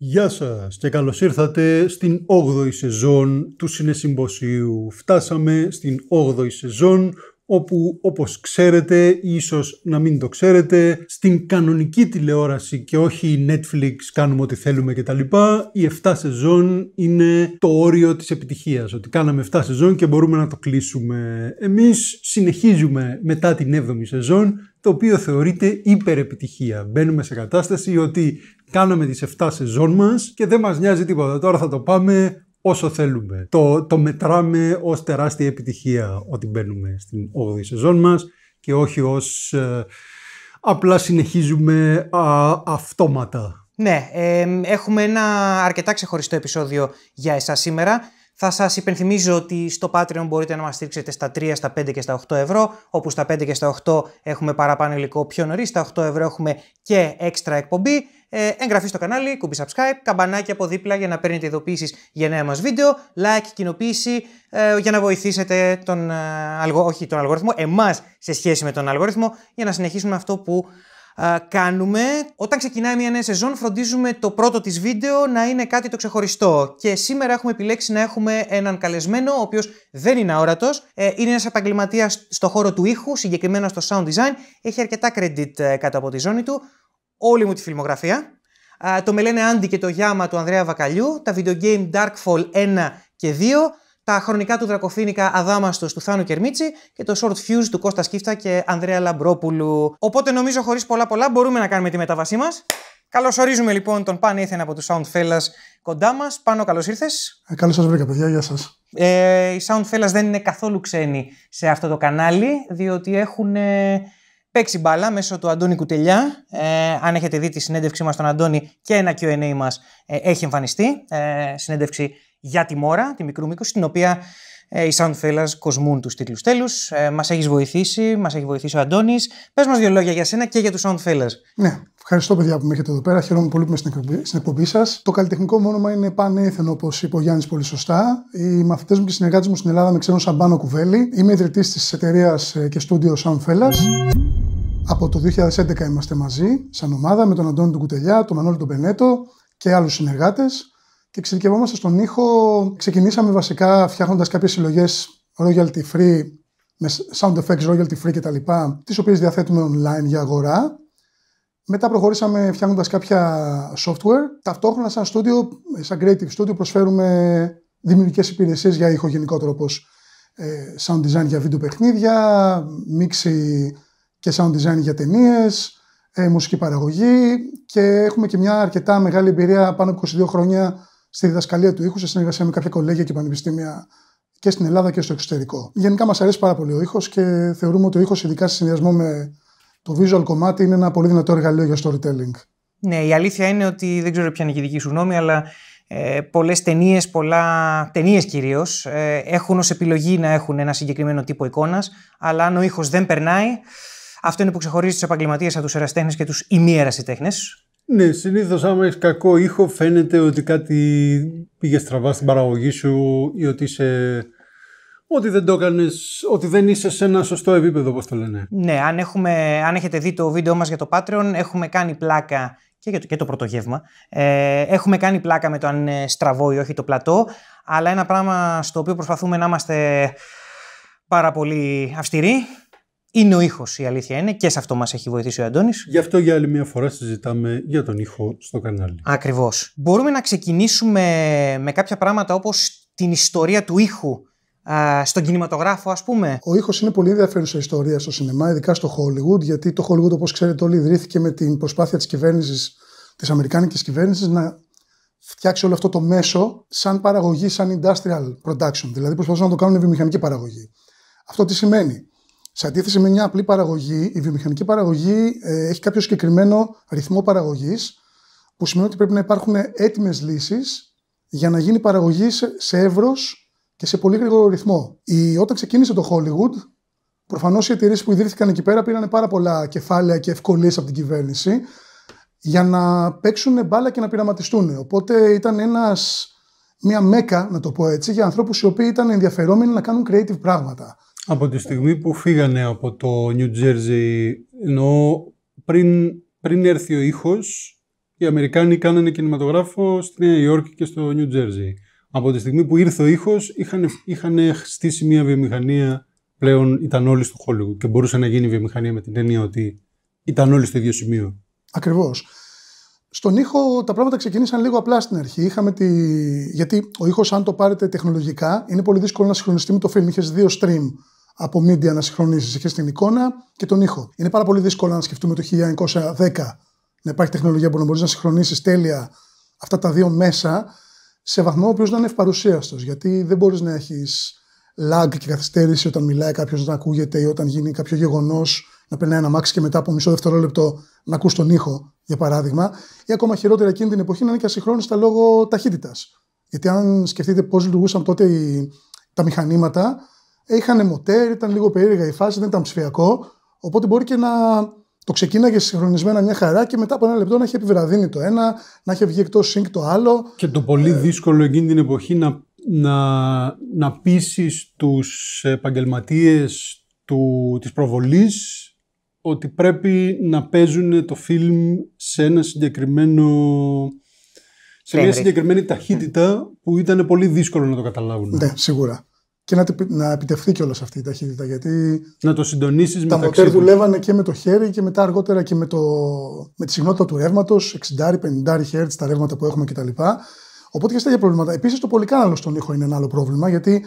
Γεια σας και καλώς ήρθατε στην 8η σεζόν του Συνεσυμποσίου. Φτάσαμε στην 8η σεζόν όπου όπως ξέρετε, ίσως να μην το ξέρετε, στην κανονική τηλεόραση και όχι η Netflix κάνουμε ό,τι θέλουμε τα κτλ. η 7 σεζόν είναι το όριο της επιτυχίας, ότι κάναμε 7 σεζόν και μπορούμε να το κλείσουμε. Εμείς συνεχίζουμε μετά την 7η σεζόν, το οποίο θεωρείται υπερεπιτυχία. Μπαίνουμε σε κατάσταση ότι κάναμε τις 7 σεζόν μας και δεν μας νοιάζει τίποτα. Τώρα θα το πάμε όσο θέλουμε. Το, το μετράμε ως τεράστια επιτυχία ότι μπαίνουμε στην 8η σεζόν μας και όχι ως ε, απλά συνεχίζουμε αυτόματα. Ναι, ε, έχουμε ένα αρκετά ξεχωριστό επεισόδιο για εσάς σήμερα. Θα σας υπενθυμίζω ότι στο Patreon μπορείτε να μας στήριξετε στα 3, στα 5 και στα 8 ευρώ, όπου στα 5 και στα 8 έχουμε παραπάνω υλικό πιο νωρίς, στα 8 ευρώ έχουμε και έξτρα εκπομπή. Ε, εγγραφή στο κανάλι, κουμπί subscribe, καμπανάκι από δίπλα για να παίρνετε ειδοποιήσεις για νέα μας βίντεο, like, κοινοποίηση ε, για να βοηθήσετε τον, ε, αλγο, όχι τον αλγόριθμο, εμάς σε σχέση με τον αλγόριθμο για να συνεχίσουμε αυτό που κάνουμε. Όταν ξεκινάει μια νέα σεζόν, φροντίζουμε το πρώτο της βίντεο να είναι κάτι το ξεχωριστό. Και σήμερα έχουμε επιλέξει να έχουμε έναν καλεσμένο, ο οποίος δεν είναι αόρατος. Ε, είναι ένας επαγγελματίας στο χώρο του ήχου, συγκεκριμένα στο sound design. Έχει αρκετά credit ε, κάτω από τη ζώνη του. Όλη μου τη φιλμογραφία. Το με λένε Άντι και το Γιάμα του Ανδρέα Βακαλιού. Τα video game Darkfall 1 και 2 τα χρονικά του Δρακοφίνικα Αδάμαστος του Θάνου Κερμίτσι και το Short Fuse του Κώστα Σκύφτα και Ανδρέα Λαμπρόπουλου. Οπότε νομίζω χωρίς πολλά πολλά μπορούμε να κάνουμε τη μετάβασή μας. Καλώ ορίζουμε λοιπόν τον Πάνε Ήθεν από τους Soundfellas κοντά μας. Πάνω, καλώς ήρθες. Ε, καλώς σας βρήκα, παιδιά, γεια σας. Ε, οι Soundfellas δεν είναι καθόλου ξένοι σε αυτό το κανάλι, διότι έχουν ε, παίξει μπάλα μέσω του Αντώνη Κουτελιά. Ε, αν έχετε δει τη συνέντευξή μας τον Αντώνη και ένα QA μας ε, έχει εμφανιστεί. Ε, συνέντευξη για τη Μόρα, τη μικρού μήκου, στην οποία ε, οι Soundfellas κοσμούν τους τίτλους. Τέλους, ε, μας έχεις βοηθήσει, μας έχει βοηθήσει ο Αντώνης. Πες μας δύο λόγια για σένα και για τους Soundfellas. Ναι, ευχαριστώ παιδιά που με έχετε εδώ πέρα. Χαίρομαι πολύ που είμαι στην εκπομπή, σας. Το καλλιτεχνικό μου όνομα είναι πανέθεν, όπως είπε ο Γιάννης πολύ σωστά. Οι μαθητές μου και συνεργάτες μου στην Ελλάδα με ξέρουν σαν Πάνο Κουβέλη. Είμαι ιδρυτής της εταιρείας ε, και στούντιο Soundfellas. Από το 2011 είμαστε μαζί, σαν ομάδα, με τον Αντώνη του Κουτελιά, τον Μανώλη τον Πενέτο και άλλους συνεργάτες και εξειδικευόμαστε στον ήχο. Ξεκινήσαμε βασικά φτιάχνοντας κάποιες συλλογές royalty free, με sound effects royalty free κτλ., τις οποίες διαθέτουμε online για αγορά. Μετά προχωρήσαμε φτιάχνοντας κάποια software. Ταυτόχρονα, σαν studio, σαν creative studio, προσφέρουμε δημιουργικές υπηρεσίες για ήχο γενικότερο, όπως ε, sound design για βίντεο παιχνίδια, μίξη και sound design για ταινίες, ε, μουσική παραγωγή και έχουμε και μια αρκετά μεγάλη εμπειρία πάνω από 22 χρόνια στη διδασκαλία του ήχου σε συνεργασία με κάποια κολέγια και πανεπιστήμια και στην Ελλάδα και στο εξωτερικό. Γενικά μας αρέσει πάρα πολύ ο ήχος και θεωρούμε ότι ο ήχος, ειδικά σε συνδυασμό με το visual κομμάτι, είναι ένα πολύ δυνατό εργαλείο για storytelling. Ναι, η αλήθεια είναι ότι δεν ξέρω ποια είναι η δική σου γνώμη, αλλά ε, πολλές ταινίες, πολλά ταινίες κυρίως, ε, έχουν ως επιλογή να έχουν ένα συγκεκριμένο τύπο εικόνας, αλλά αν ο ήχος δεν περνάει, αυτό είναι που ξεχωρίζει τους επαγγελματίες από τους ερασιτέχνε και τους ημιερασιτέχνε. Ναι, συνήθως άμα έχεις κακό ήχο, φαίνεται ότι κάτι πήγε στραβά στην παραγωγή σου ή ότι Ότι δεν το ότι δεν είσαι σε ένα σωστό επίπεδο, όπω το λένε. Ναι, αν, έχουμε, αν έχετε δει το βίντεο μας για το Patreon, έχουμε κάνει πλάκα και, το, και το πρωτογεύμα. Ε, έχουμε κάνει πλάκα με το αν είναι στραβό ή όχι το πλατό. Αλλά ένα πράγμα στο οποίο προσπαθούμε να είμαστε πάρα πολύ αυστηροί είναι ο ήχος, η αλήθεια είναι, και σε αυτό μας έχει βοηθήσει ο Αντώνης. Γι' αυτό για άλλη μια φορά συζητάμε για τον ήχο στο κανάλι. Ακριβώς. Μπορούμε να ξεκινήσουμε με κάποια πράγματα όπως την ιστορία του ήχου στον κινηματογράφο, ας πούμε. Ο ήχος είναι πολύ ενδιαφέρουσα ιστορία στο σινεμά, ειδικά στο Hollywood, γιατί το Hollywood, όπως ξέρετε, όλοι ιδρύθηκε με την προσπάθεια της κυβέρνησης, της Αμερικάνικης κυβέρνησης, να φτιάξει όλο αυτό το μέσο σαν παραγωγή, σαν industrial production. Δηλαδή προσπαθούσαν να το κάνουν βιομηχανική παραγωγή. Αυτό τι σημαίνει. Σε αντίθεση με μια απλή παραγωγή, η βιομηχανική παραγωγή ε, έχει κάποιο συγκεκριμένο ρυθμό παραγωγής, που σημαίνει ότι πρέπει να υπάρχουν έτοιμες λύσεις για να γίνει παραγωγή σε, σε εύρος και σε πολύ γρήγορο ρυθμό. Η, όταν ξεκίνησε το Hollywood, προφανώς οι εταιρείες που ιδρύθηκαν εκεί πέρα πήραν πάρα πολλά κεφάλαια και ευκολίες από την κυβέρνηση για να παίξουν μπάλα και να πειραματιστούν. Οπότε ήταν ένας, μια μέκα, να το πω έτσι, για ανθρώπους οι οποίοι ήταν ενδιαφερόμενοι να κάνουν creative πράγματα. Από τη στιγμή που φύγανε από το New Jersey, εννοώ πριν, πριν έρθει ο ήχος, οι Αμερικάνοι κάνανε κινηματογράφο στη Νέα Υόρκη και στο New Jersey. Από τη στιγμή που ήρθε ο ήχος, είχαν, είχαν στήσει μια βιομηχανία πλέον ήταν όλοι στο Hollywood και μπορούσε να γίνει βιομηχανία με την έννοια ότι ήταν όλοι στο ίδιο σημείο. Ακριβώς. Στον ήχο τα πράγματα ξεκίνησαν λίγο απλά στην αρχή. Είχαμε τη... Γιατί ο ήχος, αν το πάρετε τεχνολογικά, είναι πολύ δύσκολο να συγχρονιστεί με το film. Είχες δύο stream από μίντια να συγχρονίσει και την εικόνα και τον ήχο. Είναι πάρα πολύ δύσκολο να σκεφτούμε το 1910 να υπάρχει τεχνολογία που να μπορείς να συγχρονίσεις τέλεια αυτά τα δύο μέσα σε βαθμό ο οποίος να είναι ευπαρουσίαστος. Γιατί δεν μπορείς να έχεις lag και καθυστέρηση όταν μιλάει κάποιος να ακούγεται ή όταν γίνει κάποιο γεγονός να περνάει ένα μάξι και μετά από μισό δευτερόλεπτο να ακούς τον ήχο, για παράδειγμα. Ή ακόμα χειρότερα εκείνη την εποχή να είναι και ασυγχρόνιστα λόγω ταχύτητας. Γιατί αν σκεφτείτε πώς λειτουργούσαν τότε τα μηχανήματα, είχαν μοτέρ, ήταν λίγο περίεργα η φάση, δεν ήταν ψηφιακό. Οπότε μπορεί και να το ξεκίναγες συγχρονισμένα μια χαρά και μετά από ένα λεπτό να έχει επιβραδύνει το ένα, να έχει βγει εκτός sync το άλλο. Και το πολύ ε, δύσκολο εκείνη την εποχή να, να, να πείσεις τους επαγγελματίες της προβολής ότι πρέπει να παίζουν το φιλμ σε ένα συγκεκριμένο σε μια συγκεκριμένη ταχύτητα που ήταν πολύ δύσκολο να το καταλάβουν. Ναι, σίγουρα και να, να επιτευχθεί κιόλας αυτή η ταχύτητα. Γιατί να το συντονίσεις Τα μοτέρ δουλεύανε και με το χέρι και μετά αργότερα και με, το, με τη συχνότητα του ρεύματος, 60-50 Hz τα ρεύματα που έχουμε κτλ. Οπότε και τέτοια προβλήματα. Επίσης το πολυκάναλο στον ήχο είναι ένα άλλο πρόβλημα γιατί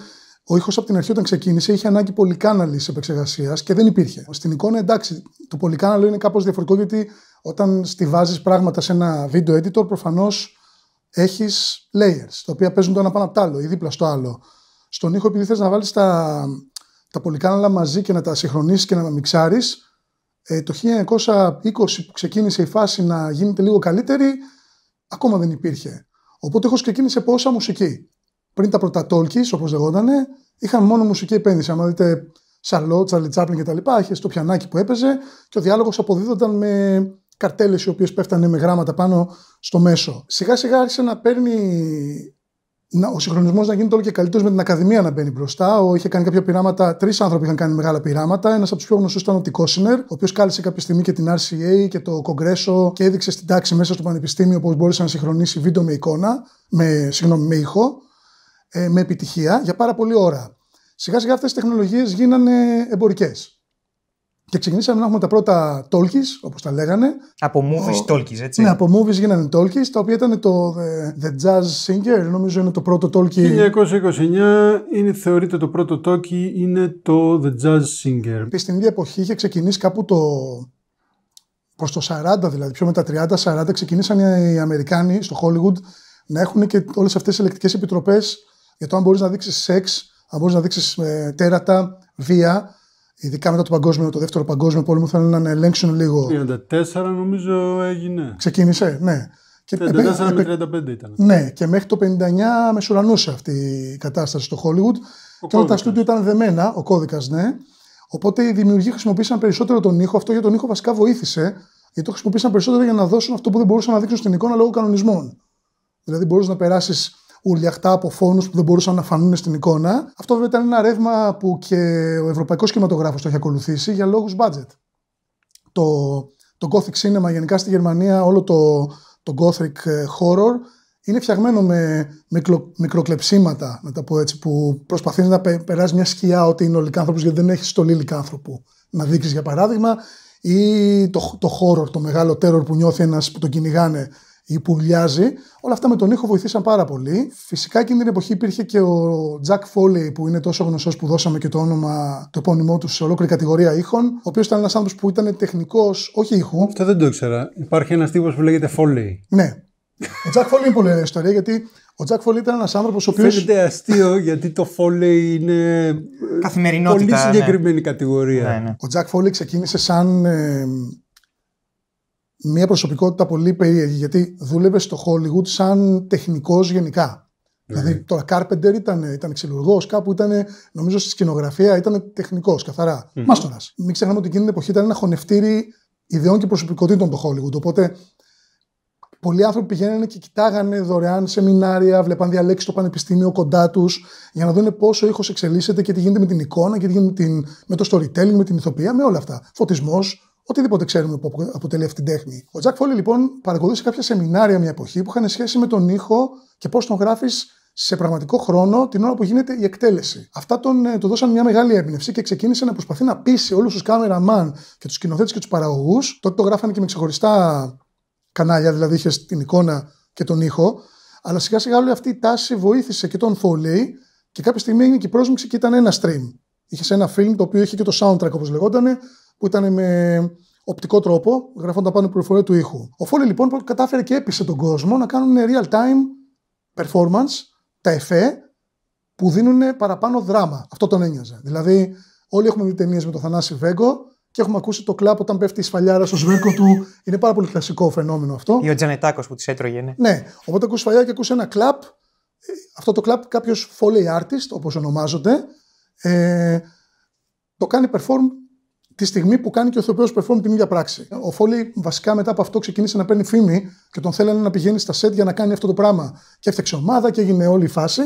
ο ήχος από την αρχή όταν ξεκίνησε είχε ανάγκη πολυκάναλης επεξεργασίας και δεν υπήρχε. Στην εικόνα εντάξει, το πολυκάναλο είναι κάπως διαφορετικό γιατί όταν στηβάζεις πράγματα σε ένα βίντεο editor προφανώς έχεις layers τα οποία παίζουν το ένα πάνω από το άλλο ή δίπλα στο άλλο στον ήχο επειδή θες να βάλεις τα, τα πολυκάναλα μαζί και να τα συγχρονίσεις και να τα μιξάρεις, ε, το 1920 που ξεκίνησε η φάση να γίνεται λίγο καλύτερη, ακόμα δεν υπήρχε. Οπότε έχω ξεκίνησε από όσα μουσική. Πριν τα πρώτα όπως όπω λεγότανε, είχαν μόνο μουσική επένδυση. Αν δείτε Σαρλό, Τσαρλι Τσάπλιν κτλ., είχες το πιανάκι που έπαιζε και ο διάλογος αποδίδονταν με καρτέλες οι οποίες πέφτανε με γράμματα πάνω στο μέσο. Σιγά σιγά άρχισε να παίρνει να, ο συγχρονισμός να γίνεται όλο και καλύτερος με την Ακαδημία να μπαίνει μπροστά. Ο, είχε κάνει κάποια πειράματα, τρεις άνθρωποι είχαν κάνει μεγάλα πειράματα. Ένας από τους πιο γνωστούς ήταν ο Τικόσινερ, ο οποίος κάλεσε κάποια στιγμή και την RCA και το Κογκρέσο και έδειξε στην τάξη μέσα στο Πανεπιστήμιο πώς μπορούσε να συγχρονίσει βίντεο με εικόνα, με, συγγνώμη, με ήχο, ε, με επιτυχία για πάρα πολλή ώρα. Σιγά σιγά αυτέ οι τεχνολογίες γίνανε εμπορικές. Και ξεκινήσαμε να έχουμε τα πρώτα talkies, όπως τα λέγανε. Από movies talkies, έτσι. Ναι, από movies γίνανε talkies, τα οποία ήταν το ε, The, Jazz Singer, νομίζω είναι το πρώτο talkie. 1929 είναι, θεωρείται το πρώτο talkie, είναι το The Jazz Singer. Και στην ίδια εποχή είχε ξεκινήσει κάπου το. προς το 40, δηλαδή πιο μετά 30-40, ξεκινήσαν οι Αμερικάνοι στο Hollywood να έχουν και όλες αυτές τις ελεκτικές επιτροπές για το αν μπορείς να δείξεις σεξ, αν μπορείς να δείξεις ε, τέρατα, βία ειδικά μετά το, παγκόσμιο, το δεύτερο παγκόσμιο πόλεμο, θέλουν να ελέγξουν λίγο. 34 νομίζω έγινε. Ξεκίνησε, ναι. Και 34 με 35 ήταν. Ναι, και μέχρι το 59 μεσουρανούσε αυτή η κατάσταση στο Hollywood. και όλα τα στούντιο ήταν δεμένα, ο κώδικας, ναι. Οπότε οι δημιουργοί χρησιμοποίησαν περισσότερο τον ήχο. Αυτό για τον ήχο βασικά βοήθησε, γιατί το χρησιμοποίησαν περισσότερο για να δώσουν αυτό που δεν μπορούσαν να δείξουν στην εικόνα λόγω κανονισμών. Δηλαδή, μπορούσες να περάσεις ουρλιαχτά από φόνους που δεν μπορούσαν να φανούν στην εικόνα. Αυτό βέβαια ήταν ένα ρεύμα που και ο ευρωπαϊκός κινηματογράφος το έχει ακολουθήσει για λόγους budget. Το, το Gothic Cinema γενικά στη Γερμανία, όλο το, το Gothic ε, Horror είναι φτιαγμένο με μικρο, μικροκλεψίματα, να τα πω έτσι, που προσπαθεί να πε, περάσει μια σκιά ότι είναι ολικά γιατί δεν έχεις στολή άνθρωπο Να δείξεις για παράδειγμα, ή το, το horror, το μεγάλο terror που νιώθει ένας που τον κυνηγάνε ή βιάζει. Όλα αυτά με τον ήχο βοηθήσαν πάρα πολύ. Φυσικά εκείνη την εποχή υπήρχε και ο Jack Foley που είναι τόσο γνωστός που δώσαμε και το όνομα, το επώνυμό του σε ολόκληρη κατηγορία ήχων, ο οποίος ήταν ένας άνθρωπος που ήταν τεχνικός, όχι ήχου. Αυτό δεν το ήξερα. Υπάρχει ένας τύπος που λέγεται Foley. Ναι. Ο Jack Foley είναι πολύ ιστορία γιατί ο Τζακ Φόλι ήταν ένας άνθρωπος ο οποίος. Φαίνεται αστείο γιατί το Φόλι είναι. Ε, Καθημερινότητα. Πολύ ε, ναι. συγκεκριμένη κατηγορία. Ναι, ναι. Ο Τζακ Φόλι ξεκίνησε σαν ε, μια προσωπικότητα πολύ περίεργη, γιατί δούλευε στο Hollywood σαν τεχνικός γενικά. Mm-hmm. Δηλαδή, ναι. το Carpenter ήταν, ήταν ξυλουργός, κάπου ήταν, νομίζω στη σκηνογραφία ήταν τεχνικός, καθαρά. Mm-hmm. Μάστορα. Μην ξεχνάμε ότι εκείνη την εποχή ήταν ένα χωνευτήρι ιδεών και προσωπικότητων το Hollywood. Οπότε πολλοί άνθρωποι πηγαίνανε και κοιτάγανε δωρεάν σεμινάρια, βλέπαν διαλέξεις στο πανεπιστήμιο κοντά τους για να δουν πόσο ήχος εξελίσσεται και τι γίνεται με την εικόνα και τι με, το storytelling, με την ηθοποιία, με όλα αυτά. Φωτισμός, οτιδήποτε ξέρουμε που αποτελεί αυτή την τέχνη. Ο Τζακ Φόλι λοιπόν παρακολούθησε κάποια σεμινάρια μια εποχή που είχαν σχέση με τον ήχο και πώς τον γράφεις σε πραγματικό χρόνο την ώρα που γίνεται η εκτέλεση. Αυτά τον, ε, του δώσαν μια μεγάλη έμπνευση και ξεκίνησε να προσπαθεί να πείσει όλους τους κάμεραμαν και τους σκηνοθέτες και τους παραγωγούς. Τότε το γράφανε και με ξεχωριστά κανάλια, δηλαδή είχες την εικόνα και τον ήχο. Αλλά σιγά σιγά όλη αυτή η τάση βοήθησε και τον Foley και κάποια στιγμή έγινε και η πρόσμηξη και ήταν ένα stream. Είχες ένα film το οποίο είχε και το soundtrack όπως λεγόταν, που ήταν με οπτικό τρόπο, γραφόντα πάνω πληροφορία του ήχου. Ο Foley λοιπόν κατάφερε και έπεισε τον κόσμο να κάνουν real time performance, τα εφέ, που δίνουν παραπάνω δράμα. Αυτό τον ένοιαζε. Δηλαδή, όλοι έχουμε δει ταινίες με τον Θανάση Βέγκο και έχουμε ακούσει το κλαπ όταν πέφτει η σφαλιάρα στο σβέρκο του. Είναι πάρα πολύ κλασικό φαινόμενο αυτό. Ή ο Τζανετάκο που της έτρωγε, ναι. Ναι. Οπότε ακούσει σφαλιά και ακούσει ένα κλαπ. Ε, αυτό το κλαπ κάποιος foley artist, όπως ονομάζονται, ε, το κάνει perform τη στιγμή που κάνει και ο Θεοποιός Perform την ίδια πράξη. Ο Φόλι βασικά μετά από αυτό ξεκίνησε να παίρνει φήμη και τον θέλανε να πηγαίνει στα σετ για να κάνει αυτό το πράγμα. Και έφτιαξε ομάδα και έγινε όλη η φάση.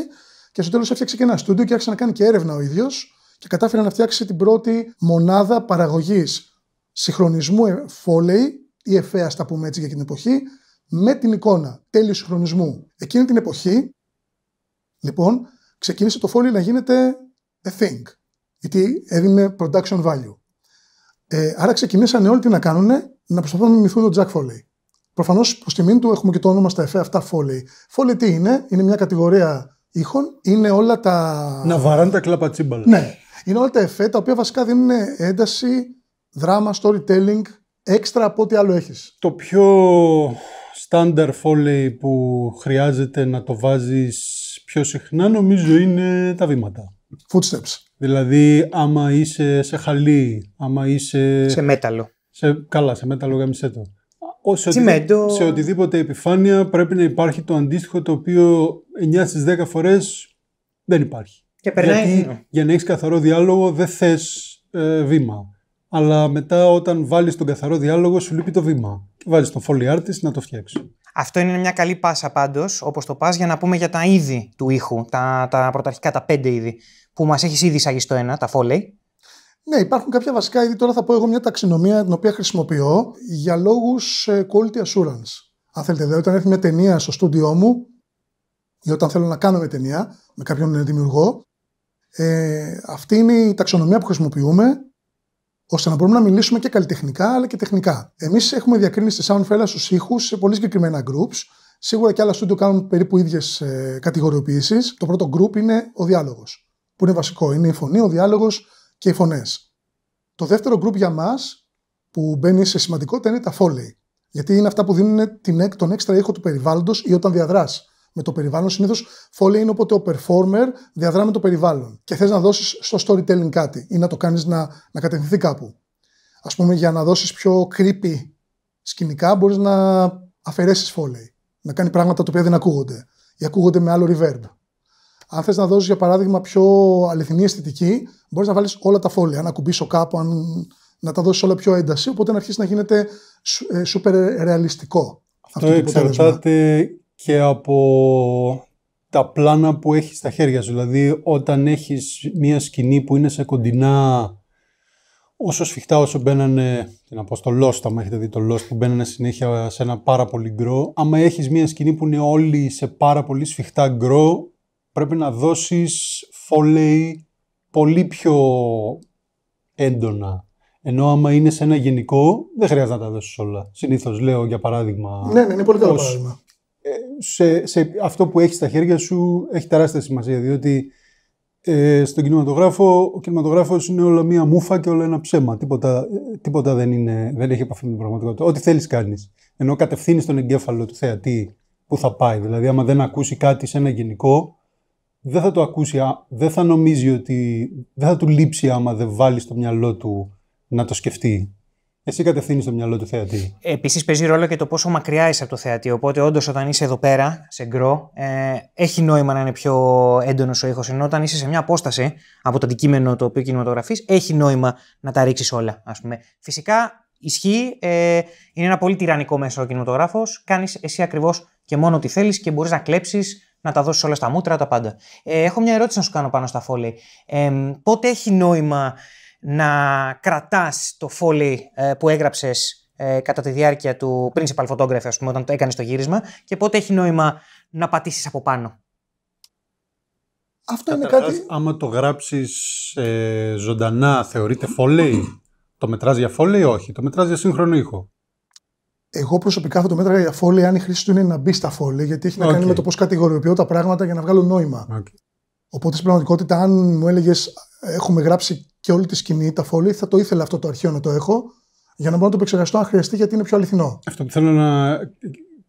Και στο τέλος έφτιαξε και ένα στούντιο και άρχισε να κάνει και έρευνα ο ίδιος και κατάφερε να φτιάξει την πρώτη μονάδα παραγωγής συγχρονισμού ε, φόλεϊ ή εφέας, τα πούμε έτσι για την εποχή, με την εικόνα τέλειου συγχρονισμού. Εκείνη την εποχή, λοιπόν, ξεκίνησε το φόλι να γίνεται a thing, γιατί έδινε production value. Ε, άρα ξεκινήσανε όλοι τι να κάνουν, να προσπαθούν να μιμηθούν τον Τζακ Φόλεϊ. Προφανώς προς τιμήν του έχουμε και το όνομα στα εφέ αυτά Φόλεϊ. Φόλεϊ τι είναι, είναι μια κατηγορία ήχων, είναι όλα τα. Να βαράνε τα κλαπα τσίμπαλα. Ναι. Είναι όλα τα εφέ τα οποία βασικά δίνουν ένταση, δράμα, storytelling, έξτρα από ό,τι άλλο έχεις. Το πιο στάνταρ Φόλεϊ που χρειάζεται να το βάζεις πιο συχνά νομίζω είναι τα βήματα. Footsteps. Δηλαδή, άμα είσαι σε χαλί, άμα είσαι. Σε μέταλλο. Σε, καλά, σε μέταλλο γάμισε το. Σε, σε οτιδήποτε επιφάνεια πρέπει να υπάρχει το αντίστοιχο το οποίο 9 στι 10 φορές δεν υπάρχει. Και περνάει. Γιατί, για να έχεις καθαρό διάλογο δεν θες ε, βήμα. Αλλά μετά όταν βάλεις τον καθαρό διάλογο σου λείπει το βήμα. Και βάζεις τον foley να το φτιάξει. Αυτό είναι μια καλή πάσα πάντως, όπως το πας για να πούμε για τα είδη του ήχου, τα, τα πρωταρχικά, τα πέντε είδη που μας έχεις ήδη εισάγει στο ένα, τα φόλεϊ. Ναι, υπάρχουν κάποια βασικά είδη. Τώρα θα πω εγώ μια ταξινομία την οποία χρησιμοποιώ για λόγους ε, quality assurance. Αν θέλετε, δηλαδή, όταν έρθει μια ταινία στο στούντιό μου, ή όταν θέλω να κάνω μια ταινία με κάποιον δημιουργό, ε, αυτή είναι η ταξινομία που χρησιμοποιούμε ώστε να μπορούμε να μιλήσουμε και καλλιτεχνικά αλλά και τεχνικά. Εμείς έχουμε διακρίνει στη Soundfella στους ήχους σε πολύ συγκεκριμένα groups. Σίγουρα και άλλα στούντιο κάνουν περίπου ίδιες κατηγοριοποιήσεις. Το πρώτο group είναι ο διάλογος που είναι βασικό. Είναι η φωνή, ο διάλογος και οι φωνές. Το δεύτερο group για μας που μπαίνει σε σημαντικότητα είναι τα foley. Γιατί είναι αυτά που δίνουν την, τον έξτρα ήχο του περιβάλλοντος ή όταν διαδράς με το περιβάλλον. Συνήθως foley είναι όποτε ο performer διαδρά με το περιβάλλον και θες να δώσεις στο storytelling κάτι ή να το κάνεις να, να κατευθυνθεί κάπου. Ας πούμε, για να δώσεις πιο creepy σκηνικά, μπορείς να αφαιρέσεις foley. Να κάνει πράγματα τα οποία δεν ακούγονται ή ακούγονται με άλλο reverb. Αν θες να δώσεις, για παράδειγμα, πιο αληθινή αισθητική, μπορείς να βάλεις όλα τα φόλια, να κουμπίσω κάπου, αν... να τα δώσεις όλα πιο ένταση. Οπότε να αρχίσει να γίνεται σούπερ ρεαλιστικό. Αυτό, εξαρτάται και από τα πλάνα που έχεις στα χέρια σου. Δηλαδή, όταν έχεις μία σκηνή που είναι σε κοντινά όσο σφιχτά όσο μπαίνανε, την να πω στο Lost, άμα έχετε δει το Lost που μπαίνανε συνέχεια σε ένα πάρα πολύ γκρό, άμα έχεις μια σκηνή που είναι όλοι σε πάρα πολύ σφιχτά γκρό, πρέπει να δώσεις φόλεϊ πολύ πιο έντονα. Ενώ άμα είναι σε ένα γενικό, δεν χρειάζεται να τα δώσεις όλα. Συνήθως λέω για παράδειγμα... Ναι, ναι, είναι πολύ καλό παράδειγμα. Ε, σε, σε, αυτό που έχεις στα χέρια σου έχει τεράστια σημασία, διότι ε, στον κινηματογράφο, ο κινηματογράφος είναι όλα μία μούφα και όλα ένα ψέμα. Τίποτα, τίποτα δεν, είναι, δεν έχει επαφή με την πραγματικότητα. Ό,τι θέλεις κάνεις. Ενώ κατευθύνεις τον εγκέφαλο του θεατή που θα πάει. Δηλαδή, άμα δεν ακούσει κάτι σε ένα γενικό, δεν θα το ακούσει, δεν θα νομίζει ότι. δεν θα του λείψει άμα δεν βάλει στο μυαλό του να το σκεφτεί. Εσύ κατευθύνεις το μυαλό του θεατή. Επίσης, παίζει ρόλο και το πόσο μακριά είσαι από το θεατή. Οπότε, όντως, όταν είσαι εδώ πέρα, σε γκρό, ε, έχει νόημα να είναι πιο έντονος ο ήχος. Ενώ όταν είσαι σε μια απόσταση από το αντικείμενο το οποίο κινηματογραφείς, έχει νόημα να τα ρίξεις όλα. Ας πούμε. Φυσικά, ισχύει. Ε, είναι ένα πολύ τυραννικό μέσο ο κινηματογράφος. Κάνεις εσύ ακριβώς και μόνο τι θέλεις και μπορείς να κλέψεις να τα δώσεις όλα στα μούτρα, τα πάντα. Ε, έχω μια ερώτηση να σου κάνω πάνω στα φόλη. Ε, πότε έχει νόημα να κρατάς το φόλι ε, που έγραψες ε, κατά τη διάρκεια του principal photography, ας πούμε, όταν το έκανες το γύρισμα και πότε έχει νόημα να πατήσεις από πάνω. Αυτό είναι κάτι... Άμα το γράψεις ε, ζωντανά θεωρείται φόλι, το μετράς για φόλι ή όχι, το μετράς για σύγχρονο ήχο. Εγώ προσωπικά θα το μέτρα για φόλε, αν η χρήση του είναι να μπει στα φόλε, γιατί έχει να κάνει με το πώς κατηγοριοποιώ τα πράγματα για να βγάλω νόημα. Okay. Οπότε στην πραγματικότητα, αν μου έλεγες έχουμε γράψει και όλη τη σκηνή τα φόλη, θα το ήθελα αυτό το αρχείο να το έχω, για να μπορώ να το επεξεργαστώ αν χρειαστεί, γιατί είναι πιο αληθινό. Αυτό που θέλω να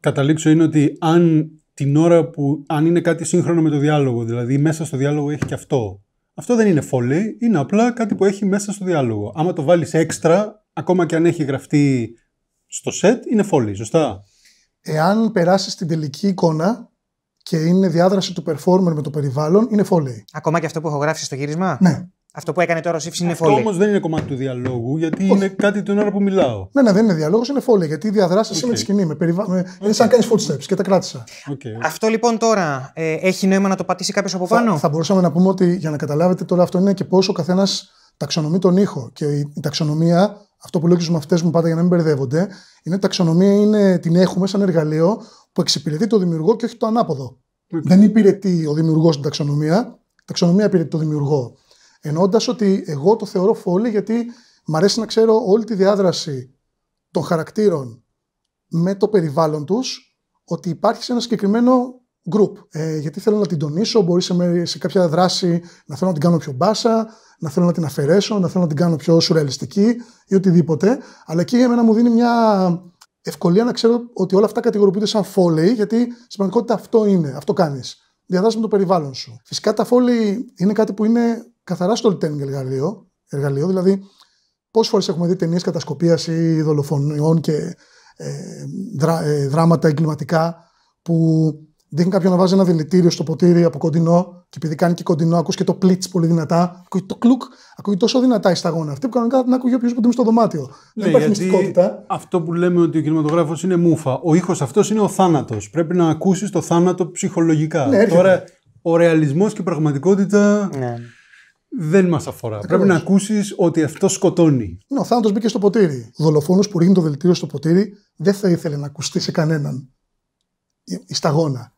καταλήξω είναι ότι αν την ώρα που. αν είναι κάτι σύγχρονο με το διάλογο, δηλαδή μέσα στο διάλογο έχει και αυτό. Αυτό δεν είναι φόλε, είναι απλά κάτι που έχει μέσα στο διάλογο. Άμα το βάλεις έξτρα, ακόμα και αν έχει γραφτεί στο σετ είναι φωλή, σωστά. Εάν περάσεις την τελική εικόνα και είναι διάδραση του performer με το περιβάλλον, είναι φωλή. Ακόμα και αυτό που έχω γράψει στο γύρισμα. Ναι. Αυτό που έκανε τώρα ο Σίφη είναι φωλή. Αυτό όμως δεν είναι κομμάτι του διαλόγου, γιατί είναι κάτι την ώρα που μιλάω. Ναι, ναι, δεν είναι διαλόγος, είναι φωλή. Γιατί διαδράσει okay. με τη σκηνή. Με περιβα... Okay. Είναι σαν να κάνεις footsteps και τα κράτησα. Αυτό λοιπόν τώρα ε, έχει νόημα να το πατήσει κάποιος από πάνω. Θα, μπορούσαμε να πούμε ότι για να καταλάβετε τώρα αυτό είναι και πόσο ο καθένας ταξονομεί τον ήχο. Και η ταξονομία, αυτό που λέω και στους μαθητές μου πάντα για να μην μπερδεύονται, είναι ταξονομία είναι, την έχουμε σαν εργαλείο που εξυπηρετεί το δημιουργό και όχι το ανάποδο. Δεν υπηρετεί ο δημιουργός την ταξονομία, η ταξονομία υπηρετεί το δημιουργό. Εννοώντας ότι εγώ το θεωρώ φόλη γιατί μου αρέσει να ξέρω όλη τη διάδραση των χαρακτήρων με το περιβάλλον τους, ότι υπάρχει σε ένα συγκεκριμένο group. Ε, γιατί θέλω να την τονίσω, μπορεί σε, σε κάποια δράση να θέλω να την κάνω πιο μπάσα, να θέλω να την αφαιρέσω, να θέλω να την κάνω πιο σουρεαλιστική ή οτιδήποτε. Αλλά εκεί για μένα μου δίνει μια ευκολία να ξέρω ότι όλα αυτά κατηγοροποιούνται σαν φόλεϊ, γιατί στην πραγματικότητα αυτό είναι, αυτό κάνεις. Διαδράσει με το περιβάλλον σου. Φυσικά τα φόλεϊ είναι κάτι που είναι καθαρά στο εργαλείο, εργαλείο δηλαδή πόσες φορές έχουμε δει ταινίες ή δολοφονιών και ε, ε, δράματα εγκληματικά που Δείχνει κάποιον να βάζει ένα δηλητήριο στο ποτήρι από κοντινό, και επειδή κάνει και κοντινό, ακούς και το πλίτ πολύ δυνατά. Ακούει το κλουκ, ακούει τόσο δυνατά η σταγόνα αυτή που κανονικά την ακούει οποιοδήποτε στο δωμάτιο. Δεν ναι, υπάρχει μυστικότητα. Αυτό που λέμε ότι ο κινηματογράφος είναι μούφα. Ο ήχος αυτός είναι ο θάνατος. Πρέπει να ακούσεις το θάνατο ψυχολογικά. Ναι, Τώρα ο ρεαλισμός και η πραγματικότητα. Ναι. δεν μας αφορά. Πρέπει να ακούσεις ότι αυτό σκοτώνει. Ναι, ο θάνατος μπήκε στο ποτήρι. Ο δολοφόνος που ρίχνει το δηλητήριο στο ποτήρι δεν θα ήθελε να ακουστεί σε κανέναν. Η σταγόνα.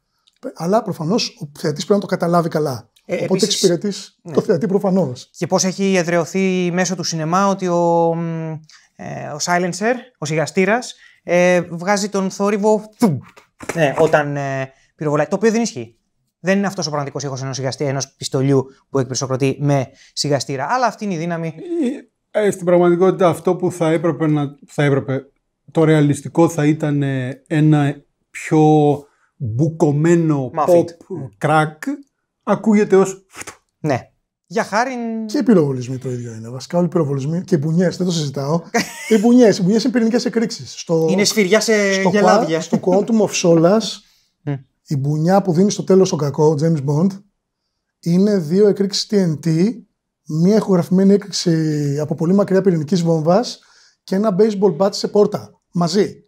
Αλλά προφανώς ο θεατής πρέπει να το καταλάβει καλά. Ε, Οπότε επίσης... εξυπηρετείς ναι. το θεατή προφανώς. Και πώς έχει εδρεωθεί μέσω του σινεμά ότι ο, ε, ο silencer, ο σιγαστήρας, ε, βγάζει τον θόρυβο. Ναι, όταν ε, πυροβολάει. Το οποίο δεν ισχύει. Δεν είναι αυτός ο πραγματικός ήχος ενός ενός πιστολιού που εκπροσωπεί με σιγαστήρα. Αλλά αυτή είναι η δύναμη. Ε, ε, στην πραγματικότητα, αυτό που θα έπρεπε, να, θα έπρεπε το ρεαλιστικό θα ήταν ένα πιο μπουκωμένο pop crack ακούγεται ως... Ναι. Για χάρη. Και οι πυροβολισμοί το ίδιο είναι. Βασικά όλοι οι πυροβολισμοί και οι μπουνιές, δεν το συζητάω. οι μπουνιές οι μπουνιές είναι πυρηνικές εκρήξεις. Είναι σφυριά σε στο γελάδια. στο Quantum of η μπουνιά που δίνει στο τέλος στον κακό, ο James Bond, είναι δύο εκρήξεις TNT, μία ηχογραφημένη έκρηξη από πολύ μακριά πυρηνικής βόμβας και ένα baseball bat σε πόρτα. Μαζί.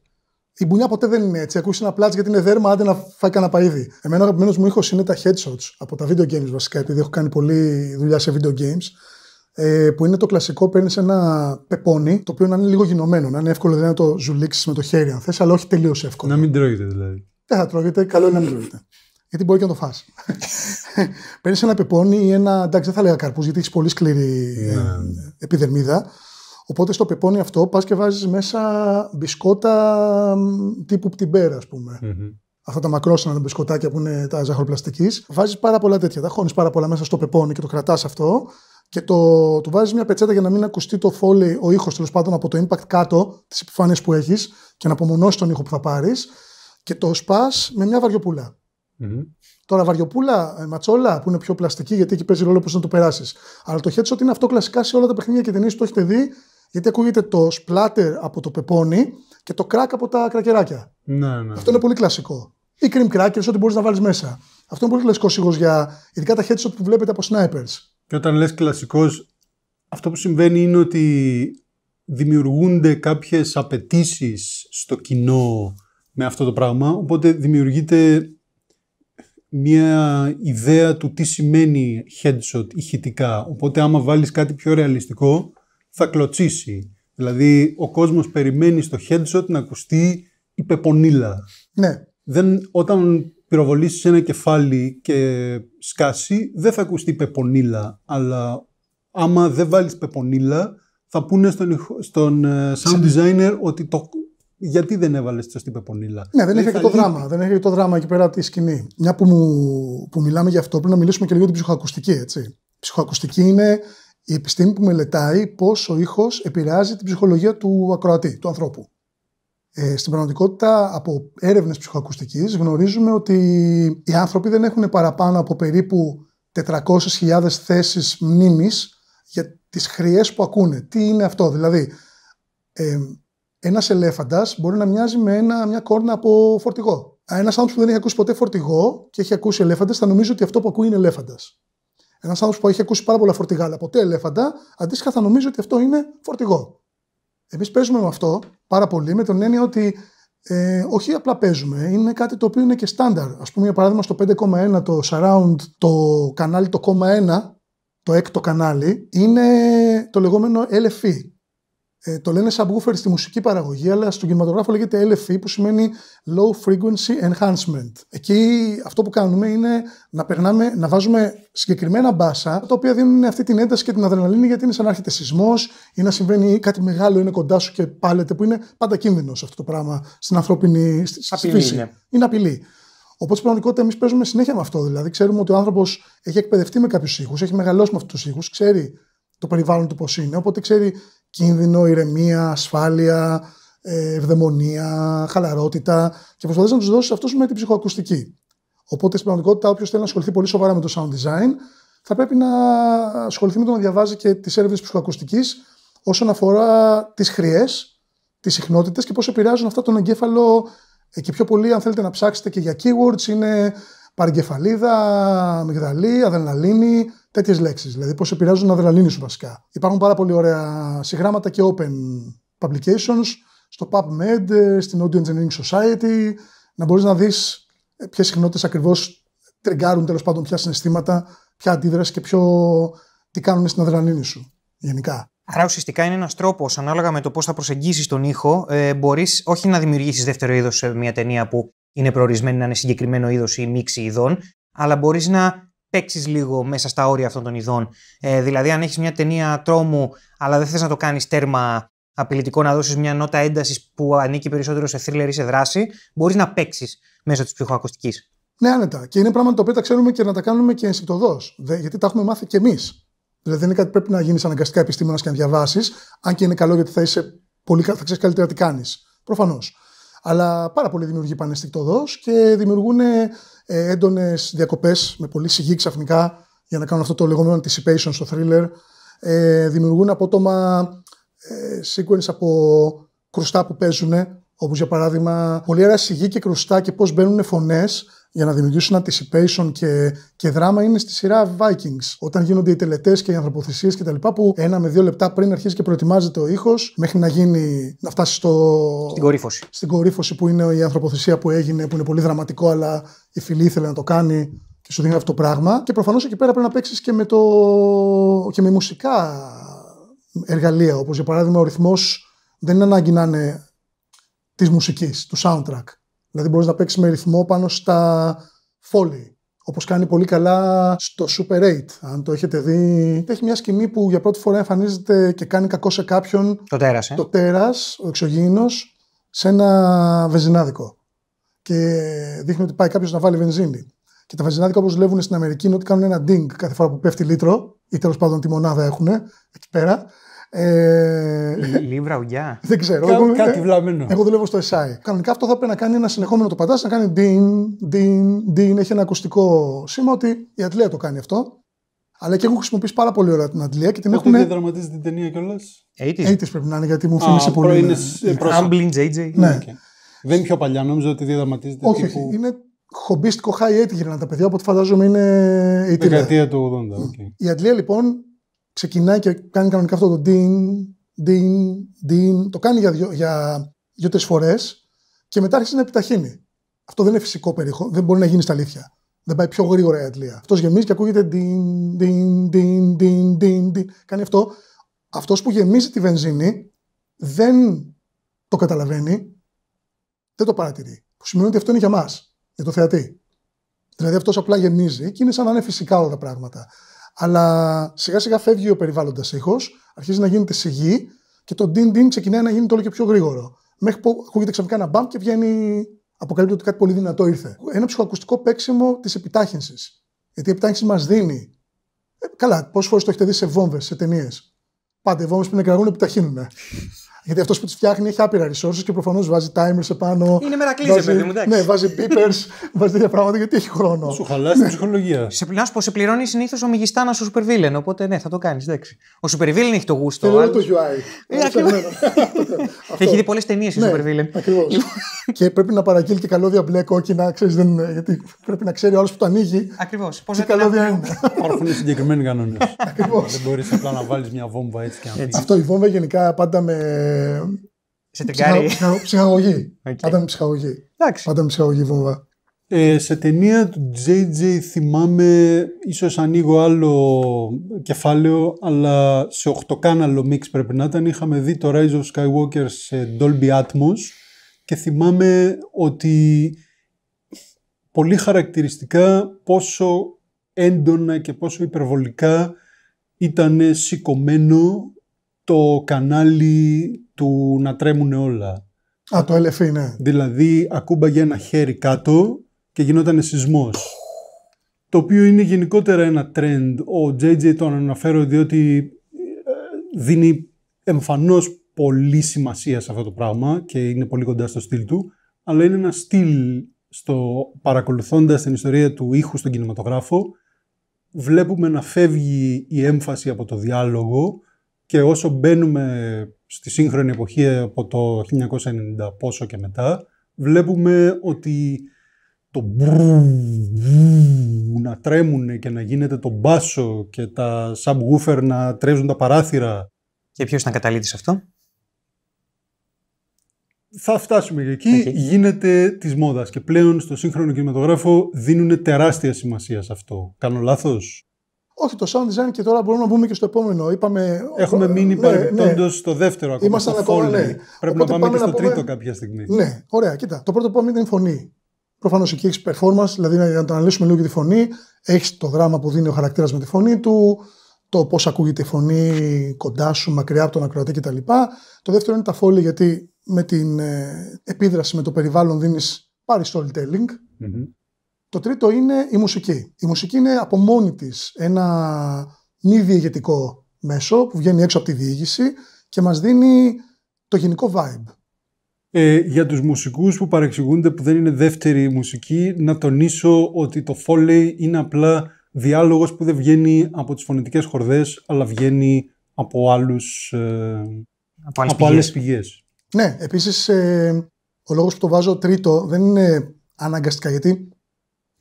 Η μπουνιά ποτέ δεν είναι έτσι. Ακούσει ένα πλάτ γιατί είναι δέρμα, άντε να φάει κανένα παίδι. Εμένα ο αγαπημένος μου ήχος είναι τα headshots από τα video games βασικά, επειδή έχω κάνει πολλή δουλειά σε video games. Ε, που είναι το κλασικό, παίρνεις ένα πεπόνι, το οποίο να είναι λίγο γινωμένο, να είναι εύκολο δηλαδή, να το ζουλήξεις με το χέρι, αν θες, αλλά όχι τελείως εύκολο. Να μην τρώγεται δηλαδή. Δεν θα τρώγεται, καλό είναι να μην τρώγεται. Γιατί μπορεί και να το φας. παίρνεις ένα πεπόνι ή ένα. εντάξει, δεν θα λέγα καρπούς, γιατί έχεις πολύ σκληρή ναι, ναι, ναι. Ε, επιδερμίδα. Οπότε στο πεπόνι αυτό πας και βάζεις μέσα μπισκότα τύπου πτυμπέρα, ας πούμε. Mm-hmm. Αυτά τα μακρόσανα μπισκοτάκια που είναι τα ζαχαροπλαστική. Βάζεις πάρα πολλά τέτοια. Τα χώνεις πάρα πολλά μέσα στο πεπόνι και το κρατάς αυτό. Και το, του βάζεις μια πετσέτα για να μην ακουστεί το φόλι, ο ήχος τέλος πάντων από το impact κάτω, τις επιφάνειες που έχεις, και να απομονώσεις τον ήχο που θα πάρεις. Και το σπάς με μια βαριοπουλα Τώρα, βαριοπούλα, ε, ματσόλα που είναι πιο πλαστική, γιατί εκεί παίζει ρόλο πώς να το περάσεις. Αλλά το ότι είναι αυτό κλασικά σε όλα τα παιχνίδια και ταινίες που το έχετε δει. Γιατί ακούγεται το splatter από το πεπόνι και το crack από τα κρακεράκια. Ναι, ναι. ναι. Αυτό είναι πολύ κλασικό. Ή cream crackers, ό,τι μπορείς να βάλεις μέσα. Αυτό είναι πολύ κλασικό σίγουρος για ειδικά τα headshot που βλέπετε από snipers. Και όταν λες κλασικός, αυτό που συμβαίνει είναι ότι δημιουργούνται κάποιες απαιτήσεις στο κοινό με αυτό το πράγμα. Οπότε δημιουργείται μια ιδέα του τι σημαίνει headshot ηχητικά. Οπότε άμα βάλεις κάτι πιο ρεαλιστικό, θα κλωτσίσει. Δηλαδή, ο κόσμος περιμένει στο headshot να ακουστεί η πεπονίλα. Ναι. Δεν, όταν πυροβολήσεις ένα κεφάλι και σκάσει, δεν θα ακουστεί πεπονίλα. Αλλά άμα δεν βάλεις πεπονίλα, θα πούνε στον, στον ε, sound designer ότι το, γιατί δεν έβαλες τη σωστή πεπονίλα. Ναι, δεν δηλαδή έχει το δράμα. Δεν έχει το δράμα εκεί πέρα από τη σκηνή. Μια που, που μιλάμε για αυτό, πρέπει να μιλήσουμε και λίγο για την ψυχοακουστική. Έτσι. Η ψυχοακουστική είναι η επιστήμη που μελετάει πώς ο ήχος επηρεάζει την ψυχολογία του ακροατή, του ανθρώπου. Ε, στην πραγματικότητα, από έρευνες ψυχοακουστικής γνωρίζουμε ότι οι άνθρωποι δεν έχουν παραπάνω από περίπου 400.000 θέσεις μνήμης για τις χρειές που ακούνε. Τι είναι αυτό, δηλαδή, ε, ένας ελέφαντας μπορεί να μοιάζει με ένα, μια κόρνα από φορτηγό. Ένας άνθρωπος που δεν έχει ακούσει ποτέ φορτηγό και έχει ακούσει ελέφαντα θα νομίζει ότι αυτό που ακούει είναι ελέφαντας. Ένας άνθρωπος που έχει ακούσει πάρα πολλά φορτηγά, αλλά ποτέ ελέφαντα, αντίστοιχα νομίζω ότι αυτό είναι φορτηγό. Εμείς παίζουμε με αυτό πάρα πολύ με τον έννοια ότι ε, όχι απλά παίζουμε, είναι κάτι το οποίο είναι και στάνταρ. Ας πούμε, για παράδειγμα, στο 5,1 το surround, το κανάλι το 0.1 το έκτο κανάλι, είναι το λεγόμενο LFE. Ε, το λένε subwoofer στη μουσική παραγωγή, αλλά στον κινηματογράφο λέγεται LFE που σημαίνει Low Frequency Enhancement. Εκεί αυτό που κάνουμε είναι να, περνάμε, να βάζουμε συγκεκριμένα μπάσα, τα οποία δίνουν αυτή την ένταση και την αδρεναλίνη, γιατί είναι σαν να έρχεται σεισμός ή να συμβαίνει κάτι μεγάλο, είναι κοντά σου και πάλετε που είναι πάντα κίνδυνος αυτό το πράγμα στην ανθρώπινη στη, φύση. Είναι, είναι απειλή. Οπότε στην πραγματικότητα εμείς παίζουμε συνέχεια με αυτό. Δηλαδή, ξέρουμε ότι ο άνθρωπος έχει εκπαιδευτεί με κάποιους ήχους, έχει μεγαλώσει με αυτούς τους ήχους, ξέρει το περιβάλλον του πώς είναι. Οπότε ξέρει κίνδυνο, ηρεμία, ασφάλεια, ε, ευδαιμονία, χαλαρότητα και προσπαθείς να τους δώσεις αυτούς με την ψυχοακουστική. Οπότε στην πραγματικότητα, όποιος θέλει να ασχοληθεί πολύ σοβαρά με το sound design, θα πρέπει να ασχοληθεί με το να διαβάζει και τις έρευνες ψυχοακουστικής όσον αφορά τις χρειές, τις συχνότητες και πώς επηρεάζουν αυτά τον εγκέφαλο. Και πιο πολύ, αν θέλετε να ψάξετε και για keywords, είναι παρεγκεφαλίδα, αμυγδαλή, αδελναλίνη, τέτοιες λέξεις. Δηλαδή, πώς επηρεάζουν την αδραλίνη σου βασικά. Υπάρχουν πάρα πολύ ωραία συγγράμματα και open publications στο PubMed, στην Audio Engineering Society, να μπορείς να δεις ε, ποιες συχνότητες ακριβώς τριγκάρουν τέλος πάντων ποια συναισθήματα, ποια αντίδραση και ποιο τι κάνουν στην αδραλίνη σου γενικά. Άρα ουσιαστικά είναι ένας τρόπος, ανάλογα με το πώς θα προσεγγίσεις τον ήχο, ε, μπορείς όχι να δημιουργήσεις δεύτερο είδος σε μια ταινία που είναι προορισμένη να είναι συγκεκριμένο είδος ή μίξη ειδών, αλλά μπορείς να παίξεις λίγο μέσα στα όρια αυτών των ειδών. Ε, δηλαδή, αν έχεις μια ταινία τρόμου, αλλά δεν θες να το κάνεις τέρμα απειλητικό, να δώσεις μια νότα έντασης που ανήκει περισσότερο σε θρύλερ ή σε δράση, μπορείς να παίξεις μέσω της ψυχοακουστικής. Ναι, άνετα. Ναι, και είναι πράγματα τα οποία τα ξέρουμε και να τα κάνουμε και ενσυπτοδό. Γιατί τα έχουμε μάθει κι εμείς. Δηλαδή, δεν είναι κάτι που πρέπει να γίνεις αναγκαστικά επιστήμονας και να διαβάσεις, αν και είναι καλό γιατί θα, είσαι πολύ, θα ξέρεις καλύτερα τι κάνεις. Προφανώς αλλά πάρα πολλοί δημιουργοί πάνε και δημιουργούν ε, ε, έντονες διακοπές με πολύ σιγή ξαφνικά για να κάνουν αυτό το λεγόμενο anticipation στο thriller. Ε, δημιουργούν απότομα sequence από κρουστά που παίζουν, όπως για παράδειγμα πολύ αρέσει σιγή και κρουστά και πώς μπαίνουν φωνές, για να δημιουργήσουν anticipation και, και δράμα είναι στη σειρά Vikings. Όταν γίνονται οι τελετές και οι ανθρωποθεσίες κτλ. που ένα με δύο λεπτά πριν αρχίζει και προετοιμάζεται ο ήχος μέχρι να, γίνει, να φτάσει στο... στην, κορύφωση. στην κορύφωση που είναι η ανθρωποθεσία που έγινε, που είναι πολύ δραματικό, αλλά η φιλή ήθελε να το κάνει και σου δίνει αυτό το πράγμα. Και προφανώς εκεί πέρα πρέπει να παίξεις και, με το... και με μουσικά εργαλεία. Όπως για παράδειγμα ο ρυθμός δεν είναι ανάγκη να είναι της μουσικής, του soundtrack. Δηλαδή μπορείς να παίξεις με ρυθμό πάνω στα φόλι. Όπως κάνει πολύ καλά στο Super 8. Αν το έχετε δει, έχει μια σκηνή που για πρώτη φορά εμφανίζεται και κάνει κακό σε κάποιον. Το τέρας. Ε. Το τέρας, ο εξωγήινος, σε ένα βενζινάδικο. Και δείχνει ότι πάει κάποιος να βάλει βενζίνη. Και τα βενζινάδικα όπως δουλεύουν στην Αμερική είναι ότι κάνουν ένα ding κάθε φορά που πέφτει λίτρο, ή τέλος πάντων τη μονάδα έχουν εκεί πέρα. Ε... ε Λίβρα, ουγιά. Δεν ξέρω. Κάτι, εγώ, κάτι ε, βλαμμένο. Εγώ δουλεύω στο SI. Κανονικά αυτό θα πρέπει να κάνει ένα συνεχόμενο το πατάς, να κάνει ding, ding, ding. Έχει ένα ακουστικό σήμα ότι η Ατλία το κάνει αυτό. Αλλά και έχω χρησιμοποιήσει πάρα πολύ ωραία την Αντλία και την έχουν. Δεν δραματίζει την ταινία Έτσι 80's πρέπει να είναι γιατί μου θύμισε πολύ. Είναι Rambling JJ. Ναι. ναι δεν είναι πιο παλιά, νόμιζα ότι ότι Όχι, τύπου... όχι. Είναι χομπίστικο high high-end γυρνάνε τα παιδιά, οπότε φαντάζομαι είναι. Η δεκαετία του 80. Okay. Η Αντλία λοιπόν ξεκινάει και κάνει κανονικά αυτό το ding, ding, ding. Το κάνει για δύο-τρει για, φορές και μετά άρχισε να επιταχύνει. Αυτό δεν είναι φυσικό περίχο, δεν μπορεί να γίνει στα αλήθεια. Δεν πάει πιο γρήγορα η ατλία. Αυτός γεμίζει και ακούγεται ding, ding, ding, ding, ding, ding. Κάνει αυτό. Αυτός που γεμίζει τη βενζίνη δεν το καταλαβαίνει, δεν το παρατηρεί. Που σημαίνει ότι αυτό είναι για μας, για το θεατή. Δηλαδή αυτός απλά γεμίζει και είναι σαν να είναι φυσικά όλα τα πράγματα αλλά σιγά σιγά φεύγει ο περιβάλλοντας ήχος, αρχίζει να γίνεται σε γη και το ντιν ντιν ξεκινάει να γίνεται όλο και πιο γρήγορο. Μέχρι που ακούγεται ξαφνικά ένα μπαμ και βγαίνει, αποκαλύπτει ότι κάτι πολύ δυνατό ήρθε. Ένα ψυχοακουστικό παίξιμο της επιτάχυνσης. Γιατί η επιτάχυνση μας δίνει. Ε, καλά, πόσες φορές το έχετε δει σε βόμβες, σε ταινίες. Πάντα οι βόμβες που είναι επιταχύνουν. Γιατί αυτός που τις φτιάχνει έχει άπειρα resources και προφανώς βάζει timers επάνω. Είναι μερακλήσει, παιδί μου, εντάξει. Ναι, βάζει beepers, βάζει τέτοια πράγματα γιατί έχει χρόνο. Σου χαλάσει την ναι. ψυχολογία. Σε, πω, σε πληρώνει συνήθως ο μηγιστάνα ο Supervillain, οπότε ναι, θα το κάνεις. Ο Supervillain έχει το γούστο. Θέλω το UI. Ε, έχει δει πολλές ταινίες ο ναι, Supervillain. Ακριβώς. Λοιπόν. και πρέπει να παραγγείλει και καλώδια μπλε κόκκινα, ξέρεις, δεν... γιατί πρέπει να ξέρει ο άλλος που το ανοίγει. Ακριβώς. Πώς να το Υπάρχουν συγκεκριμένοι κανόνες. Δεν μπορείς απλά να βάλεις μια βόμβα έτσι και να Αυτό η βόμβα γενικά πάντα με σε τριγκάρι. ψυχαγωγή. Πάντα με ψυχαγωγή. Εντάξει. Πάντα με ψυχαγωγή βόμβα. Ε, σε ταινία του JJ θυμάμαι, ίσως ανοίγω άλλο κεφάλαιο, αλλά σε οχτώκαναλο μίξ πρέπει να ήταν. Είχαμε δει το Rise of Skywalker σε Dolby Atmos και θυμάμαι ότι πολύ χαρακτηριστικά πόσο έντονα και πόσο υπερβολικά ήταν σηκωμένο το κανάλι του να τρέμουνε όλα. Α, το LFE, ναι. Δηλαδή, ακούμπαγε ένα χέρι κάτω και γινόταν σεισμός. Το οποίο είναι γενικότερα ένα trend. Ο JJ τον αναφέρω διότι ε, δίνει εμφανώς πολύ σημασία σε αυτό το πράγμα και είναι πολύ κοντά στο στυλ του, αλλά είναι ένα στυλ στο παρακολουθώντας την ιστορία του ήχου στον κινηματογράφο, βλέπουμε να φεύγει η έμφαση από το διάλογο και όσο μπαίνουμε στη σύγχρονη εποχή από το 1990 πόσο και μετά, βλέπουμε ότι το να τρέμουν και να γίνεται το μπάσο και τα subwoofer να τρέζουν τα παράθυρα. Και ποιος ήταν καταλήτης αυτό? Θα φτάσουμε και εκεί. Γίνεται της μόδας. Και πλέον στο σύγχρονο κινηματογράφο δίνουν τεράστια σημασία σε αυτό. Κάνω λάθος? Όχι, το sound design και τώρα μπορούμε να μπούμε και στο επόμενο. Είπαμε, Έχουμε ναι, μείνει ναι, παρεμπιπτόντως ναι. στο δεύτερο ακόμα. Είμαστε ακόμα, ναι. Πρέπει να πάμε, και στο τρίτο κάποια στιγμή. Ναι, ωραία, κοίτα. Το πρώτο που πάμε ήταν η φωνή. Προφανώς εκεί έχεις performance, δηλαδή να το αναλύσουμε λίγο και τη φωνή. Έχεις το δράμα που δίνει ο χαρακτήρας με τη φωνή του, το πώς ακούγεται η φωνή κοντά σου, μακριά από τον ακροατή κτλ. Το δεύτερο είναι τα φόλια, γιατί με την ε, επίδραση με το περιβάλλον δίνεις πάρει storytelling. Το τρίτο είναι η μουσική. Η μουσική είναι από μόνη της ένα μη διηγητικό μέσο που βγαίνει έξω από τη διήγηση και μας δίνει το γενικό vibe. Ε, για τους μουσικούς που παρεξηγούνται που δεν είναι δεύτερη μουσική, να τονίσω ότι το foley είναι απλά διάλογος που δεν βγαίνει από τις φωνητικές χορδές, αλλά βγαίνει από, άλλους, ε, από, άλλες, πηγές. Ναι, επίσης ε, ο λόγος που το βάζω τρίτο δεν είναι αναγκαστικά, γιατί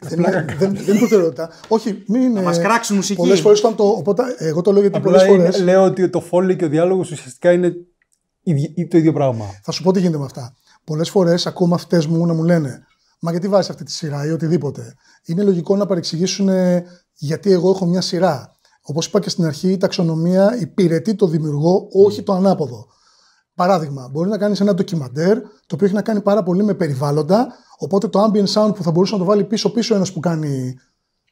δεν, είναι, δεν, προτεραιότητα. Όχι, μην. Να μας κράξουν μουσική. Πολλές φορές ήταν το. Οπότε, εγώ το λέω γιατί πολλέ φορές. Λέω ότι το φόλι και ο διάλογος ουσιαστικά είναι το ίδιο πράγμα. Θα σου πω τι γίνεται με αυτά. Πολλές φορές ακόμα αυτές μου να μου λένε Μα γιατί βάζεις αυτή τη σειρά ή οτιδήποτε. Είναι λογικό να παρεξηγήσουν γιατί εγώ έχω μια σειρά. Όπως είπα και στην αρχή, η ταξονομία υπηρετεί το δημιουργό, όχι mm. το ανάποδο. Παράδειγμα, μπορεί να κάνεις ένα ντοκιμαντέρ το οποίο έχει να κάνει πάρα πολύ με περιβάλλοντα. Οπότε το ambient sound που θα μπορούσε να το βάλει πίσω-πίσω ένας που κάνει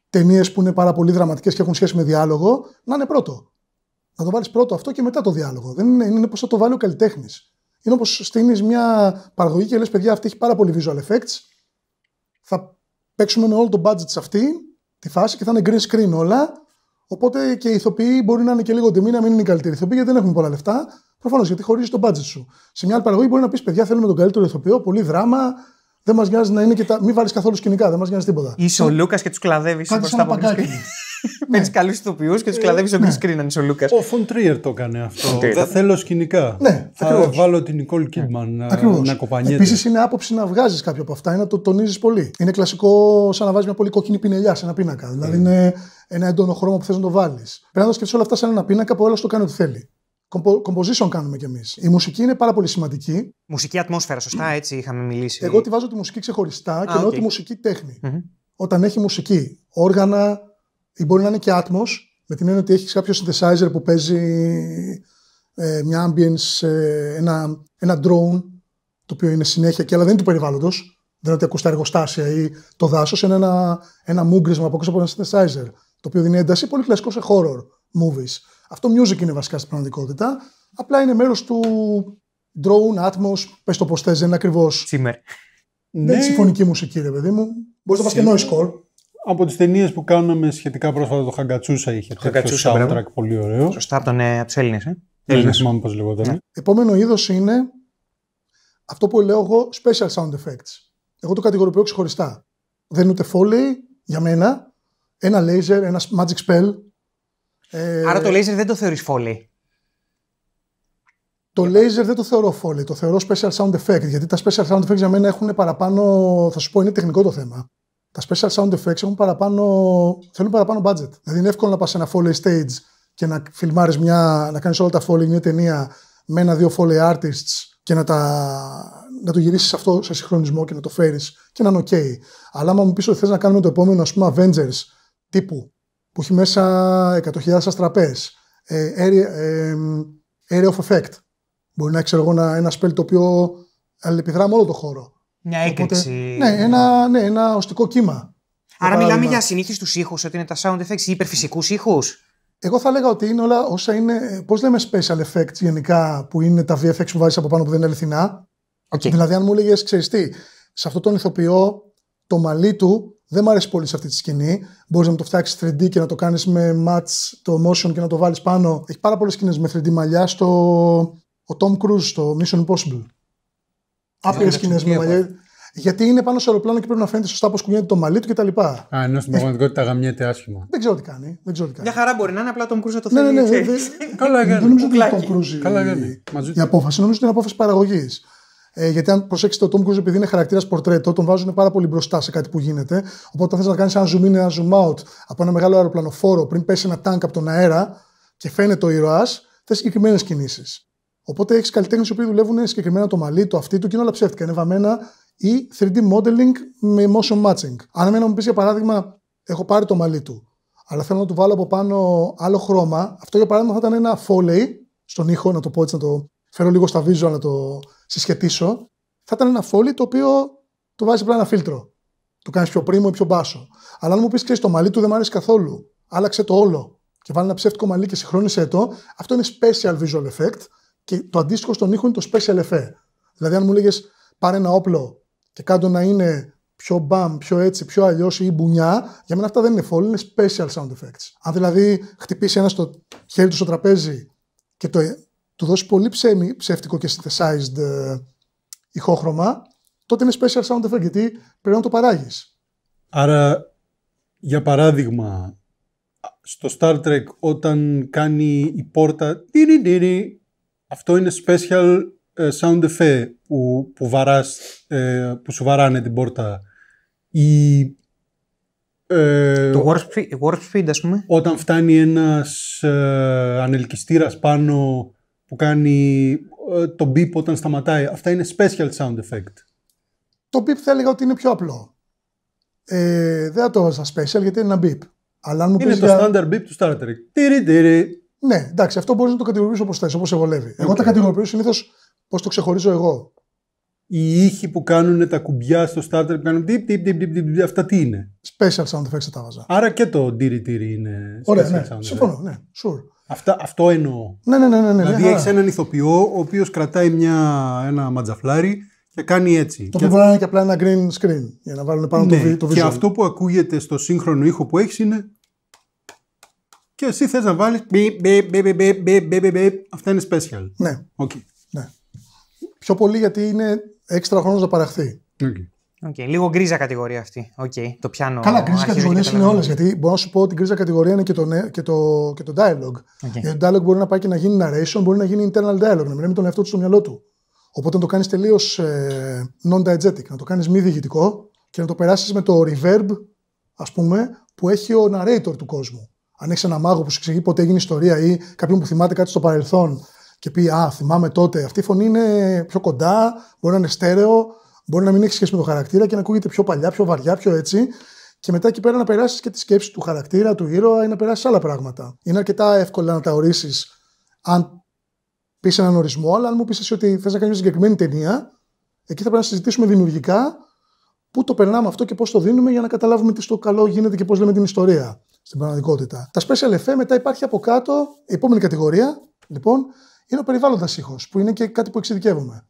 ταινίες που είναι πάρα πολύ δραματικές και έχουν σχέση με διάλογο, να είναι πρώτο. Να το βάλεις πρώτο αυτό και μετά το διάλογο. Δεν είναι, είναι πώ θα το βάλει ο καλλιτέχνης. Είναι όπως στείνεις μια παραγωγή και λες: Παιδιά, αυτή έχει πάρα πολύ visual effects. Θα παίξουμε με όλο το budget σε αυτή τη φάση και θα είναι green screen όλα. Οπότε και οι ηθοποιοί μπορεί να είναι και λίγο τιμή να μην είναι οι καλύτεροι ηθοποιοί γιατί δεν έχουν πολλά λεφτά. Προφανώς γιατί χωρίζεις το budget σου. Σε μια άλλη παραγωγή μπορεί να πεις: Παιδιά, θέλουμε τον καλύτερο ηθοποιό, πολύ δράμα. Δεν μας νοιάζει να είναι και τα. Μην βάλεις καθόλου σκηνικά, δεν μας νοιάζει τίποτα. Είσαι ο Λούκας και τους κλαδεύεις μπροστά από σκηνικά. με του ναι. καλούς ηθοποιούς και τους κλαδεύεις από την screen, ο Λούκας. Ο Φον Τρίερ το έκανε αυτό. Δεν θέλω σκηνικά. Ναι, θα βάλω την Νικόλ Κίτμαν να κοπανιέται. Επίσης είναι άποψη να βγάζεις κάποιο από αυτά ή να το τονίζεις πολύ. Είναι κλασικό σαν να βάζεις μια πολύ κόκκινη πινελιά σε ένα πίνακα. Δηλαδή ε. είναι ένα έντονο χρώμα που θες να το βάλεις. Πρέπει να το σκεφτείς όλα αυτά σαν ένα πίνακα που όλο το κάνει ό,τι θέλει composition κάνουμε κι εμείς. Η μουσική είναι πάρα πολύ σημαντική. Μουσική ατμόσφαιρα, σωστά, έτσι είχαμε μιλήσει. Εγώ τη βάζω τη μουσική ξεχωριστά και εννοώ okay. τη μουσική Όταν έχει μουσική, όργανα, ή μπορεί να είναι και άτμος, με την έννοια ότι έχεις κάποιο synthesizer που παίζει ε, μια ambience, ε, ένα, ένα drone, το οποίο είναι συνέχεια και αλλά δεν είναι του περιβάλλοντος. Δεν είναι ότι ακούς τα εργοστάσια ή το δάσος, είναι ένα, ένα μούγκρισμα από από ένα synthesizer, το οποίο δίνει ένταση, πολύ κλασικό σε horror movies. Αυτό music είναι βασικά στην πραγματικότητα. Απλά είναι μέρος του drone, Atmos, πες το πώς θες, δεν είναι ακριβώς. Τσίμερ. Δεν ναι. είναι συμφωνική μουσική, ρε παιδί μου. Μπορείς να πας και noise call. Από τις ταινίες που κάναμε σχετικά πρόσφατα, το Χαγκατσούσα είχε το Χαγκατσούσα, soundtrack μπράβο. πολύ ωραίο. Σωστά, από, τον, ε, Έλληνες. Ε. Ναι, δεν θυμάμαι πώς λεγόταν. Ναι. Επόμενο είδος είναι αυτό που λέω εγώ special sound effects. Εγώ το κατηγορηποιώ ξεχωριστά. Δεν είναι ούτε foley για μένα, ένα laser, ένα magic spell, ε... Άρα το laser δεν το θεωρείς φόλι. Το laser δεν το θεωρώ φόλι. το θεωρώ special sound effect, γιατί τα special sound effects για μένα έχουν παραπάνω, θα σου πω είναι τεχνικό το θέμα. Τα special sound effects έχουν παραπάνω, θέλουν παραπάνω budget. Δηλαδή είναι εύκολο να πας σε ένα foley stage και να φιλμάρεις μια, να κάνεις όλα τα foley μια ταινία με ένα-δύο foley artists και να, τα, να το γυρίσεις αυτό σε συγχρονισμό και να το φέρεις και να είναι ok. Αλλά άμα μου πεις ότι θες να κάνουμε το επόμενο, ας πούμε, Avengers τύπου που έχει μέσα 100.000 αστραπές, ε, ε, area of effect. Μπορεί να ξέρω εγώ ένα spell το οποίο αλληλεπιδρά με όλο το χώρο. Μια έκρηξη. ναι, ένα, ναι, ένα οστικό κύμα. Άρα μιλάμε για για τους ήχους, ότι είναι τα sound effects ή υπερφυσικούς ήχους. Εγώ θα λέγα ότι είναι όλα όσα είναι, πώς λέμε, special effects γενικά, που είναι τα VFX που βάζεις από πάνω που δεν είναι αληθινά. Δηλαδή, αν μου έλεγες, ξέρεις τι, σε αυτόν τον ηθοποιό, το μαλλί του δεν μου αρέσει πολύ σε αυτή τη σκηνή. Μπορείς να το φτιάξεις 3D και να το κάνεις με match το motion και να το βάλεις πάνω. Έχει πάρα πολλές σκηνές με 3D μαλλιά στο. Ο Tom Cruise στο Mission Impossible. Ναι, Άπειρες σκηνέ με μαλλιά. Γιατί είναι πάνω σε αεροπλάνο και πρέπει να φαίνεται σωστά πώς κουνιέται το μαλλί του κτλ. Α, ενώ στην πραγματικότητα γαμιέται άσχημα. Δεν ξέρω τι κάνει. Δεν ξέρω τι κάνει. Μια χαρά μπορεί να είναι, απλά τον να το θέλει. Ναι, ναι, ναι. Καλά έκανε. Δεν νομίζω ότι είναι η απόφαση. Νομίζω ότι είναι απόφαση παραγωγής. Ε, γιατί αν προσέξετε, το Tom Cruise επειδή είναι χαρακτήρας πορτρέτο, τον βάζουν πάρα πολύ μπροστά σε κάτι που γίνεται. Οπότε, αν θες να κάνεις ένα zoom in, ένα zoom out από ένα μεγάλο αεροπλανοφόρο πριν πέσει ένα τάγκ από τον αέρα και φαίνεται ο ήρωα, θες συγκεκριμένες κινήσεις. Οπότε έχεις καλλιτέχνες οι οποίοι δουλεύουν συγκεκριμένα το μαλλί, το αυτή του και είναι όλα ψεύτικα. Είναι βαμμένα ή 3D modeling με motion matching. Αν εμένα μου πεις για παράδειγμα, έχω πάρει το μαλλί του, αλλά θέλω να του βάλω από πάνω άλλο χρώμα, αυτό για παράδειγμα θα ήταν ένα foley στον ήχο, να το πω να το φέρω λίγο στα visual, να το συσχετίσω, θα ήταν ένα φόλι το οποίο το βάζεις απλά ένα φίλτρο. Το κάνεις πιο πρίμο ή πιο μπάσο. Αλλά αν μου πεις, ξέρεις, το μαλλί του δεν μου αρέσει καθόλου. Άλλαξε το όλο και βάλει ένα ψεύτικο μαλλί και συγχρόνισε το. Αυτό είναι special visual effect και το αντίστοιχο στον ήχο είναι το special effect. Δηλαδή, αν μου λέγες, πάρε ένα όπλο και κάτω να είναι πιο μπαμ, πιο έτσι, πιο αλλιώς ή μπουνιά, για μένα αυτά δεν είναι φόλι, είναι special sound effects. Αν δηλαδή χτυπήσει ένα στο χέρι του στο τραπέζι και το του δώσει πολύ ψέμι, ψεύτικο και synthesized ε, ηχόχρωμα, τότε είναι special sound effect, γιατί πρέπει να το παράγεις. Άρα, για παράδειγμα, στο Star Trek όταν κάνει η πόρτα αυτό είναι special ε, sound effect που, που, ε, που σου βαράνε την πόρτα. Η, ε, το warp speed, warp ας πούμε. Όταν φτάνει ένας ε, ανελκυστήρας πάνω που κάνει ε, το beep όταν σταματάει. Αυτά είναι special sound effect. Το beep θα έλεγα ότι είναι πιο απλό. Ε, δεν θα το έβαζα special γιατί είναι ένα beep. Αλλά αν μου είναι το για... standard beep του Star Trek. Τυρι, τυρι. Ναι, εντάξει, αυτό μπορείς να το κατηγορήσω όπως θες, όπως σε βολεύει. Okay. Εγώ τα κατηγορήσω συνήθως πώς το ξεχωρίζω εγώ. Οι ήχοι που κάνουν τα κουμπιά στο Star Trek που κάνουν τίπ, τίπ, αυτά τι είναι. Special sound effects θα τα βάζα. Άρα και το τύρι τύρι είναι. Ωραία, ναι. Sound Συμφωνώ, ναι. Sure. Αυτά, αυτό εννοώ. Ναι, ναι, ναι. ναι, ναι δηλαδή ναι, έχεις έναν ηθοποιό ο οποίος κρατάει μια, ένα ματζαφλάρι και κάνει έτσι. Το οποίο βάλανε και απλά ένα green screen για να βάλουν πάνω ναι, το, το Και αυτό που ακούγεται στο σύγχρονο ήχο που έχεις είναι. Και εσύ θες να βάλεις. Αυτά είναι special. Ναι. Okay. ναι. Πιο πολύ γιατί είναι έξτρα χρόνος να παραχθεί. Okay. Okay. Λίγο γκρίζα κατηγορία αυτή. Okay. Το πιάνω. Καλά, γκρίζα κατηγορία είναι όλες. Γιατί μπορώ να σου πω ότι γκρίζα κατηγορία είναι και το, και το, και το dialogue. Okay. Γιατί το dialogue μπορεί να πάει και να γίνει narration, μπορεί να γίνει internal dialogue, να μιλάει με τον εαυτό του στο μυαλό του. Οπότε να το κάνεις τελείως ε, non-diegetic, να το κάνεις μη διηγητικό και να το περάσεις με το reverb, ας πούμε, που έχει ο narrator του κόσμου. Αν έχεις ένα μάγο που σου εξηγεί πότε έγινε ιστορία ή κάποιον που θυμάται κάτι στο παρελθόν και πει Α, θυμάμαι τότε, αυτή η φωνή είναι πιο κοντά, μπορεί να είναι στέρεο, Μπορεί να μην έχει σχέση με το χαρακτήρα και να ακούγεται πιο παλιά, πιο βαριά, πιο έτσι. Και μετά εκεί πέρα να περάσεις και τη σκέψη του χαρακτήρα, του ήρωα ή να περάσεις άλλα πράγματα. Είναι αρκετά εύκολα να τα ορίσεις αν πεις έναν ορισμό, αλλά αν μου πεις ότι θες να κάνεις μια συγκεκριμένη ταινία, εκεί θα πρέπει να συζητήσουμε δημιουργικά πού το περνάμε αυτό και πώς το δίνουμε για να καταλάβουμε τι στο καλό γίνεται και πώς λέμε την ιστορία στην πραγματικότητα. Τα special effects μετά υπάρχει από κάτω, η επόμενη κατηγορία λοιπόν είναι ο περιβάλλοντας ήχος, που είναι και κάτι που εξειδικεύουμε.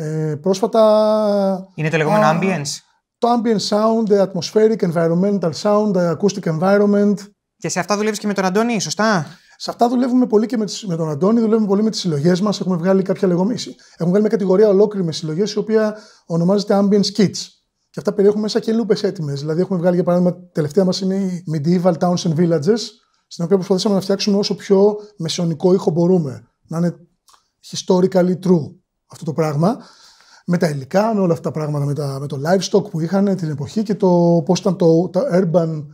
Ε, πρόσφατα. Είναι το λεγόμενο ambience. Το ambient sound, atmospheric, environmental sound, ε, acoustic environment. Και σε αυτά δουλεύεις και με τον Αντώνη, σωστά. Σε αυτά δουλεύουμε πολύ και με, με τον Αντώνη, δουλεύουμε πολύ με τις συλλογές μας. Έχουμε βγάλει κάποια λεγόμενα. Ε, έχουμε βγάλει μια κατηγορία ολόκληρη με συλλογές, η οποία ονομάζεται Ambience Kits. Και αυτά περιέχουν μέσα και λούπες έτοιμες. Δηλαδή, έχουμε βγάλει για παράδειγμα, τελευταία μας είναι η Medieval Towns and Villages, στην οποία προσπαθήσαμε να φτιάξουμε όσο πιο μεσαιωνικό ήχο μπορούμε. Να είναι historically true αυτό το πράγμα με τα υλικά, με όλα αυτά τα πράγματα, με, τα, με το livestock που είχαν την εποχή και το πώς ήταν το, urban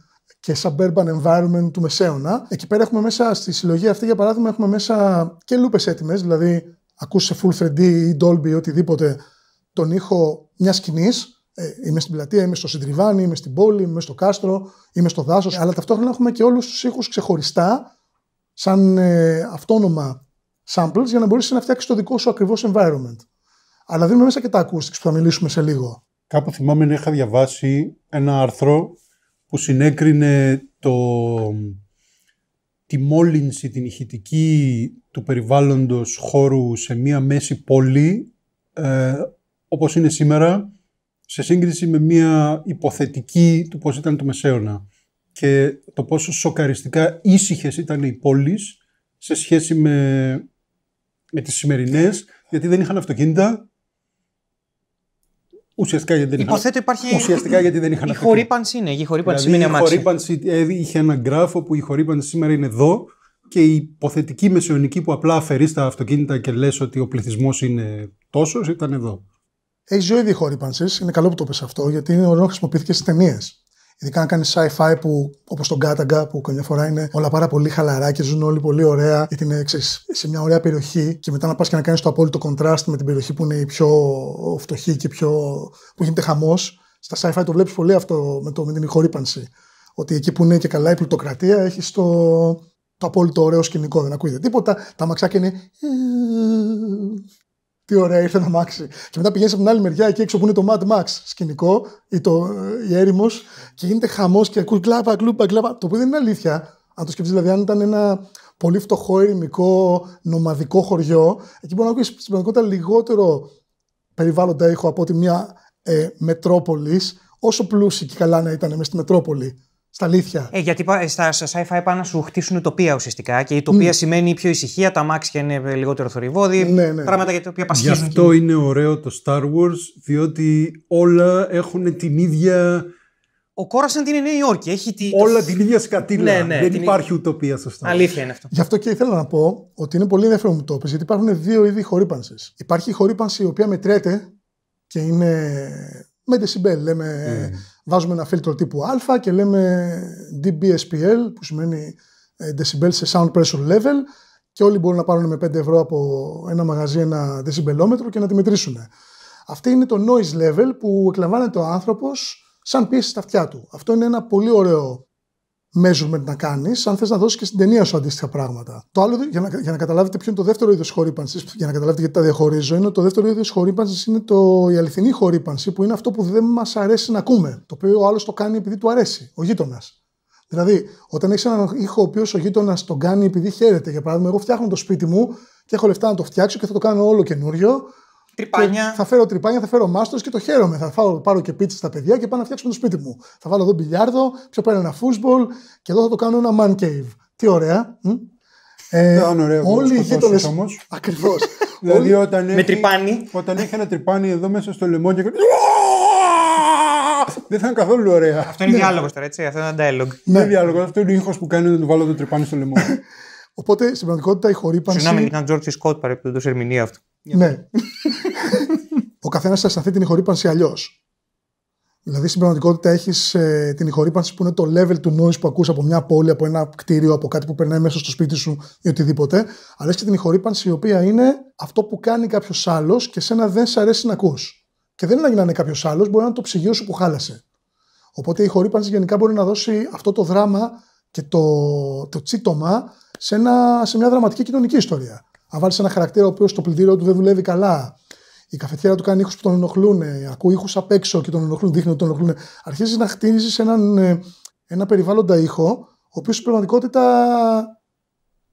και suburban environment του μεσαίωνα. Εκεί πέρα έχουμε μέσα στη συλλογή αυτή, για παράδειγμα, έχουμε μέσα και λούπες έτοιμες, δηλαδή ακούσει σε full 3D ή Dolby ή οτιδήποτε τον ήχο μιας σκηνής. Ε, είμαι στην πλατεία, είμαι στο συντριβάνι, είμαι στην πόλη, είμαι στο κάστρο, είμαι στο δάσος. Αλλά ταυτόχρονα έχουμε και όλους τους ήχους ξεχωριστά, σαν ε, αυτόνομα samples για να μπορείς να φτιάξεις το δικό σου ακριβώς environment. Αλλά δίνουμε μέσα και τα acoustics που θα μιλήσουμε σε λίγο. Κάπου θυμάμαι να είχα διαβάσει ένα άρθρο που συνέκρινε το, τη μόλυνση, την ηχητική του περιβάλλοντος χώρου σε μία μέση πόλη, ε, όπως είναι σήμερα, σε σύγκριση με μία υποθετική του πώς ήταν το Μεσαίωνα και το πόσο σοκαριστικά ήσυχες ήταν οι πόλεις σε σχέση με με τις σημερινές, γιατί δεν είχαν αυτοκίνητα. Ουσιαστικά γιατί δεν είχαν. Υποθέτω υπάρχει. Ουσιαστικά γιατί δεν είχαν. Η χορύπανση είναι. Η δηλαδή, χορύπανση δηλαδή, είναι Η χορύπανση ε, είχε ένα γράφο που η χορύπανση σήμερα είναι εδώ και η υποθετική μεσαιωνική που απλά αφαιρεί τα αυτοκίνητα και λες ότι ο πληθυσμός είναι τόσος ήταν εδώ. Έχει ζωή η Είναι καλό που το πει αυτό γιατί είναι που χρησιμοποιήθηκε στις ταινίες. Ειδικά να κάνεις sci-fi που, όπως τον Κάταγκα, που καμιά φορά είναι όλα πάρα πολύ χαλαρά και ζουν όλοι πολύ ωραία, γιατί είναι ξέρεις, σε μια ωραία περιοχή, και μετά να πας και να κάνεις το απόλυτο contrast με την περιοχή που είναι η πιο φτωχή και πιο... που γίνεται χαμός. Στα sci-fi το βλέπεις πολύ αυτό με, το, με την ηχορύπανση. Ότι εκεί που είναι και καλά η πλουτοκρατία, έχεις το, το απόλυτο ωραίο σκηνικό, δεν ακούγεται τίποτα. Τα μαξάκια είναι. Τι ωραία ήρθε ένα μάξι. Και μετά πηγαίνεις από την άλλη μεριά εκεί έξω που είναι το Mad Max σκηνικό ή το ε, η έρημος και γίνεται χαμός και ακούς κλάπα, κλούπα, κλάπα. Το οποίο δεν είναι αλήθεια. Αν το σκεφτείς, δηλαδή, αν ήταν ένα πολύ φτωχό, ερημικό, νομαδικό χωριό, εκεί μπορεί να ακούεις στην πραγματικότητα λιγότερο περιβάλλοντα ήχο από ότι μια ε, μετρόπολης, όσο πλούσιοι και καλά να ήταν μέσα στη μετρόπολη. Στα αλήθεια. Ε, γιατί ε, στα, στα sci-fi πάνε να σου χτίσουν τοπία ουσιαστικά και η τοπία mm. σημαίνει πιο ησυχία, τα μάξια είναι λιγότερο θορυβόδη. Ναι, ναι. Πράγματα για τα οποία πασχίζουν. Γι' αυτό είναι ωραίο το Star Wars, διότι όλα έχουν την ίδια. Ο Κόρασαν είναι Νέα Υόρκη. Έχει τη... Όλα την ίδια σκατήλα. Ναι, ναι, Δεν υπάρχει ουτοπία στο Αλήθεια είναι αυτό. Γι' αυτό και ήθελα να πω ότι είναι πολύ ενδιαφέρον που το γιατί υπάρχουν δύο είδη χορύπανσης. Υπάρχει η χορύπανση η οποία μετρέται και είναι με decibel, λέμε. Ε βάζουμε ένα φίλτρο τύπου α και λέμε dBSPL που σημαίνει ε, decibel σε sound pressure level και όλοι μπορούν να πάρουν με 5 ευρώ από ένα μαγαζί ένα decibelόμετρο και να τη μετρήσουν. Αυτή είναι το noise level που εκλαμβάνεται ο άνθρωπος σαν πίεση στα αυτιά του. Αυτό είναι ένα πολύ ωραίο measurement να κάνεις, αν θες να δώσεις και στην ταινία σου αντίστοιχα πράγματα. Το άλλο, για να, για να καταλάβετε ποιο είναι το δεύτερο είδος χορύπανσης, για να καταλάβετε γιατί τα διαχωρίζω, είναι το δεύτερο είδος χορύπανσης είναι το, η αληθινή χορύπανση, που είναι αυτό που δεν μας αρέσει να ακούμε. Το οποίο ο άλλος το κάνει επειδή του αρέσει, ο γείτονας. Δηλαδή, όταν έχεις έναν ήχο ο οποίος ο γείτονας τον κάνει επειδή χαίρεται, για παράδειγμα, εγώ φτιάχνω το σπίτι μου και έχω λεφτά να το φτιάξω και θα το κάνω όλο καινούριο Τρυπάνια. Θα φέρω τρυπάνια, θα φέρω μάστρο και το χαίρομαι. Θα φάω, πάρω και πίτσε στα παιδιά και πάω να φτιάξουμε το σπίτι μου. Θα βάλω εδώ μπιλιάρδο, πιο πέρα ένα φούσμπολ και εδώ θα το κάνω ένα man cave. Τι ωραία. Ε, Ήταν ε, όλοι οι γείτονε. Ακριβώς. δηλαδή όταν έχει, με τρυπάνι. Όταν έχει ένα τρυπάνι εδώ μέσα στο λαιμό και. Δεν θα είναι καθόλου ωραία. Αυτό είναι ναι. διάλογος τώρα, έτσι. Αυτό είναι ένα dialogue. Ναι. Δεν διάλογος. Αυτό είναι ο ήχος που κάνει να του βάλω το τρυπάνι στο λαιμό. Οπότε στην πραγματικότητα η χορύπανση. Συγγνώμη, ήταν Τζόρτζι Σκότ παρεπιπτόντως ερμηνεία αυτού. Ναι. Ο καθένας αισθανθεί την ηχορύπανση αλλιώς. Δηλαδή στην πραγματικότητα έχεις ε, την ηχορύπανση που είναι το level του noise που ακούς από μια πόλη, από ένα κτίριο, από κάτι που περνάει μέσα στο σπίτι σου ή οτιδήποτε. Αλλά έχεις και την ηχορύπανση η οποία είναι αυτό που κάνει κάποιος άλλος και σένα δεν σε αρέσει να ακούς. Και δεν είναι να είναι κάποιος άλλος, μπορεί να είναι το ψυγείο σου που χάλασε. Οπότε η ηχορύπανση γενικά μπορεί να δώσει αυτό το δράμα και το, το τσίτωμα σε, ένα, σε μια δραματική κοινωνική ιστορία. Αν βάλεις ένα χαρακτήρα ο οποίος το πλυντήριο του δεν δουλεύει καλά, η καφετιέρα του κάνει ήχους που τον ενοχλούν, ε, ακούει ήχους απ' έξω και τον ενοχλούν, δείχνει ότι τον ενοχλούν. Αρχίζεις να χτίζεις ε, ένα περιβάλλοντα ήχο, ο οποίος στην πραγματικότητα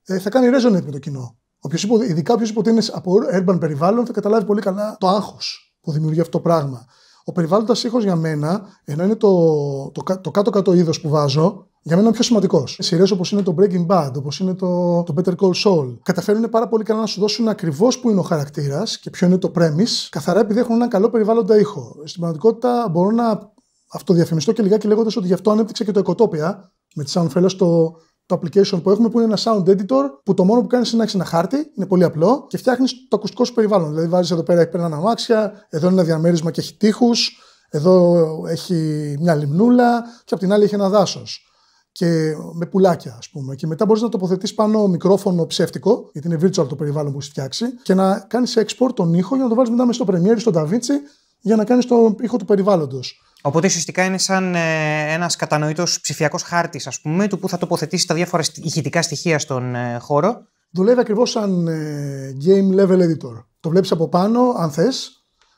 ε, θα κάνει resonate με το κοινό. Όποιος ειδικά όποιος υποτείνει από urban περιβάλλον θα καταλάβει πολύ καλά το άγχος που δημιουργεί αυτό το πράγμα. Ο περιβάλλοντας ήχος για μένα, ενώ είναι το, το, κάτω-κάτω είδος που βάζω, για μένα είναι πιο σημαντικός. Σειρές όπως είναι το Breaking Bad, όπως είναι το, το Better Call Saul, καταφέρνουν πάρα πολύ καλά να σου δώσουν ακριβώς που είναι ο χαρακτήρας και ποιο είναι το premise, καθαρά επειδή έχουν ένα καλό περιβάλλοντα ήχο. Στην πραγματικότητα μπορώ να αυτοδιαφημιστώ και λιγάκι λέγοντας ότι γι' αυτό ανέπτυξε και το Εκοτόπια με τη Soundfellows το το application που έχουμε που είναι ένα sound editor που το μόνο που κάνεις είναι να έχεις ένα χάρτη, είναι πολύ απλό και φτιάχνεις το ακουστικό σου περιβάλλον. Δηλαδή βάζεις εδώ πέρα ένα αμάξια, εδώ είναι ένα διαμέρισμα και έχει τείχους, εδώ έχει μια λιμνούλα και απ' την άλλη έχει ένα δάσος. Και με πουλάκια, ας πούμε. Και μετά μπορείς να τοποθετείς πάνω μικρόφωνο ψεύτικο, γιατί είναι virtual το περιβάλλον που έχεις φτιάξει, και να κάνεις export τον ήχο για να το βάλεις μετά μέσα στο Premiere, στο DaVinci, για να κάνεις τον ήχο του περιβάλλοντος. Οπότε ουσιαστικά είναι σαν ε, ένας κατανοητός ψηφιακός χάρτης, ας πούμε, του που θα τοποθετήσει τα διάφορα ηχητικά στοιχεία στον ε, χώρο. Δουλεύει ακριβώς σαν ε, game level editor. Το βλέπεις από πάνω, αν θες.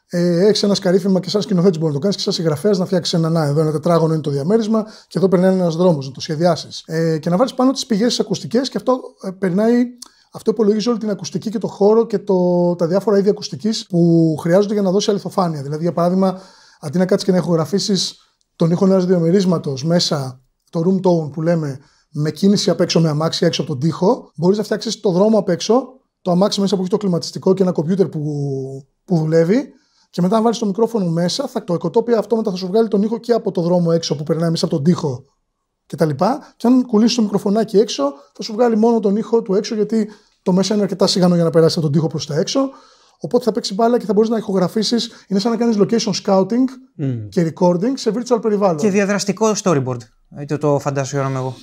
Ε, έχεις ένα σκαρίφημα και σαν σκηνοθέτης μπορείς να το κάνεις και σαν συγγραφέας να φτιάξεις ένα. Να, εδώ ένα τετράγωνο είναι το διαμέρισμα και εδώ περνάει ένας δρόμος, να το σχεδιάσεις. Ε, και να βάλεις πάνω τις πηγές ακουστικές και αυτό ε, περνάει αυτό υπολογίζει όλη την ακουστική και το χώρο και το, τα διάφορα είδη ακουστικής που χρειάζονται για να δώσει αληθοφάνεια. Δηλαδή, για παράδειγμα, αντί να κάτσεις και να ηχογραφήσεις τον ήχο ενός διαμερίσματο μέσα, το room tone που λέμε, με κίνηση απ' έξω με αμάξι έξω από τον τοίχο, μπορείς να φτιάξεις το δρόμο απ' έξω, το αμάξι μέσα που έχει το κλιματιστικό και ένα κομπιούτερ που, που δουλεύει. Και μετά, αν βάλεις το μικρόφωνο μέσα, θα, το εκοτόπιο αυτόματα θα σου βγάλει τον ήχο και από το δρόμο έξω που περνάει μέσα από τον τοίχο κτλ. Και, και αν κουλήσεις το μικροφωνάκι έξω, θα σου βγάλει μόνο τον ήχο του έξω, γιατί το μέσα είναι αρκετά σιγανό για να περάσει από τον τοίχο προς τα έξω. Οπότε θα παίξει μπάλα και θα μπορείς να ηχογραφήσεις. Είναι σαν να κάνεις location scouting και recording σε virtual περιβάλλον. Και διαδραστικό storyboard. Είτε το φαντάζομαι εγώ.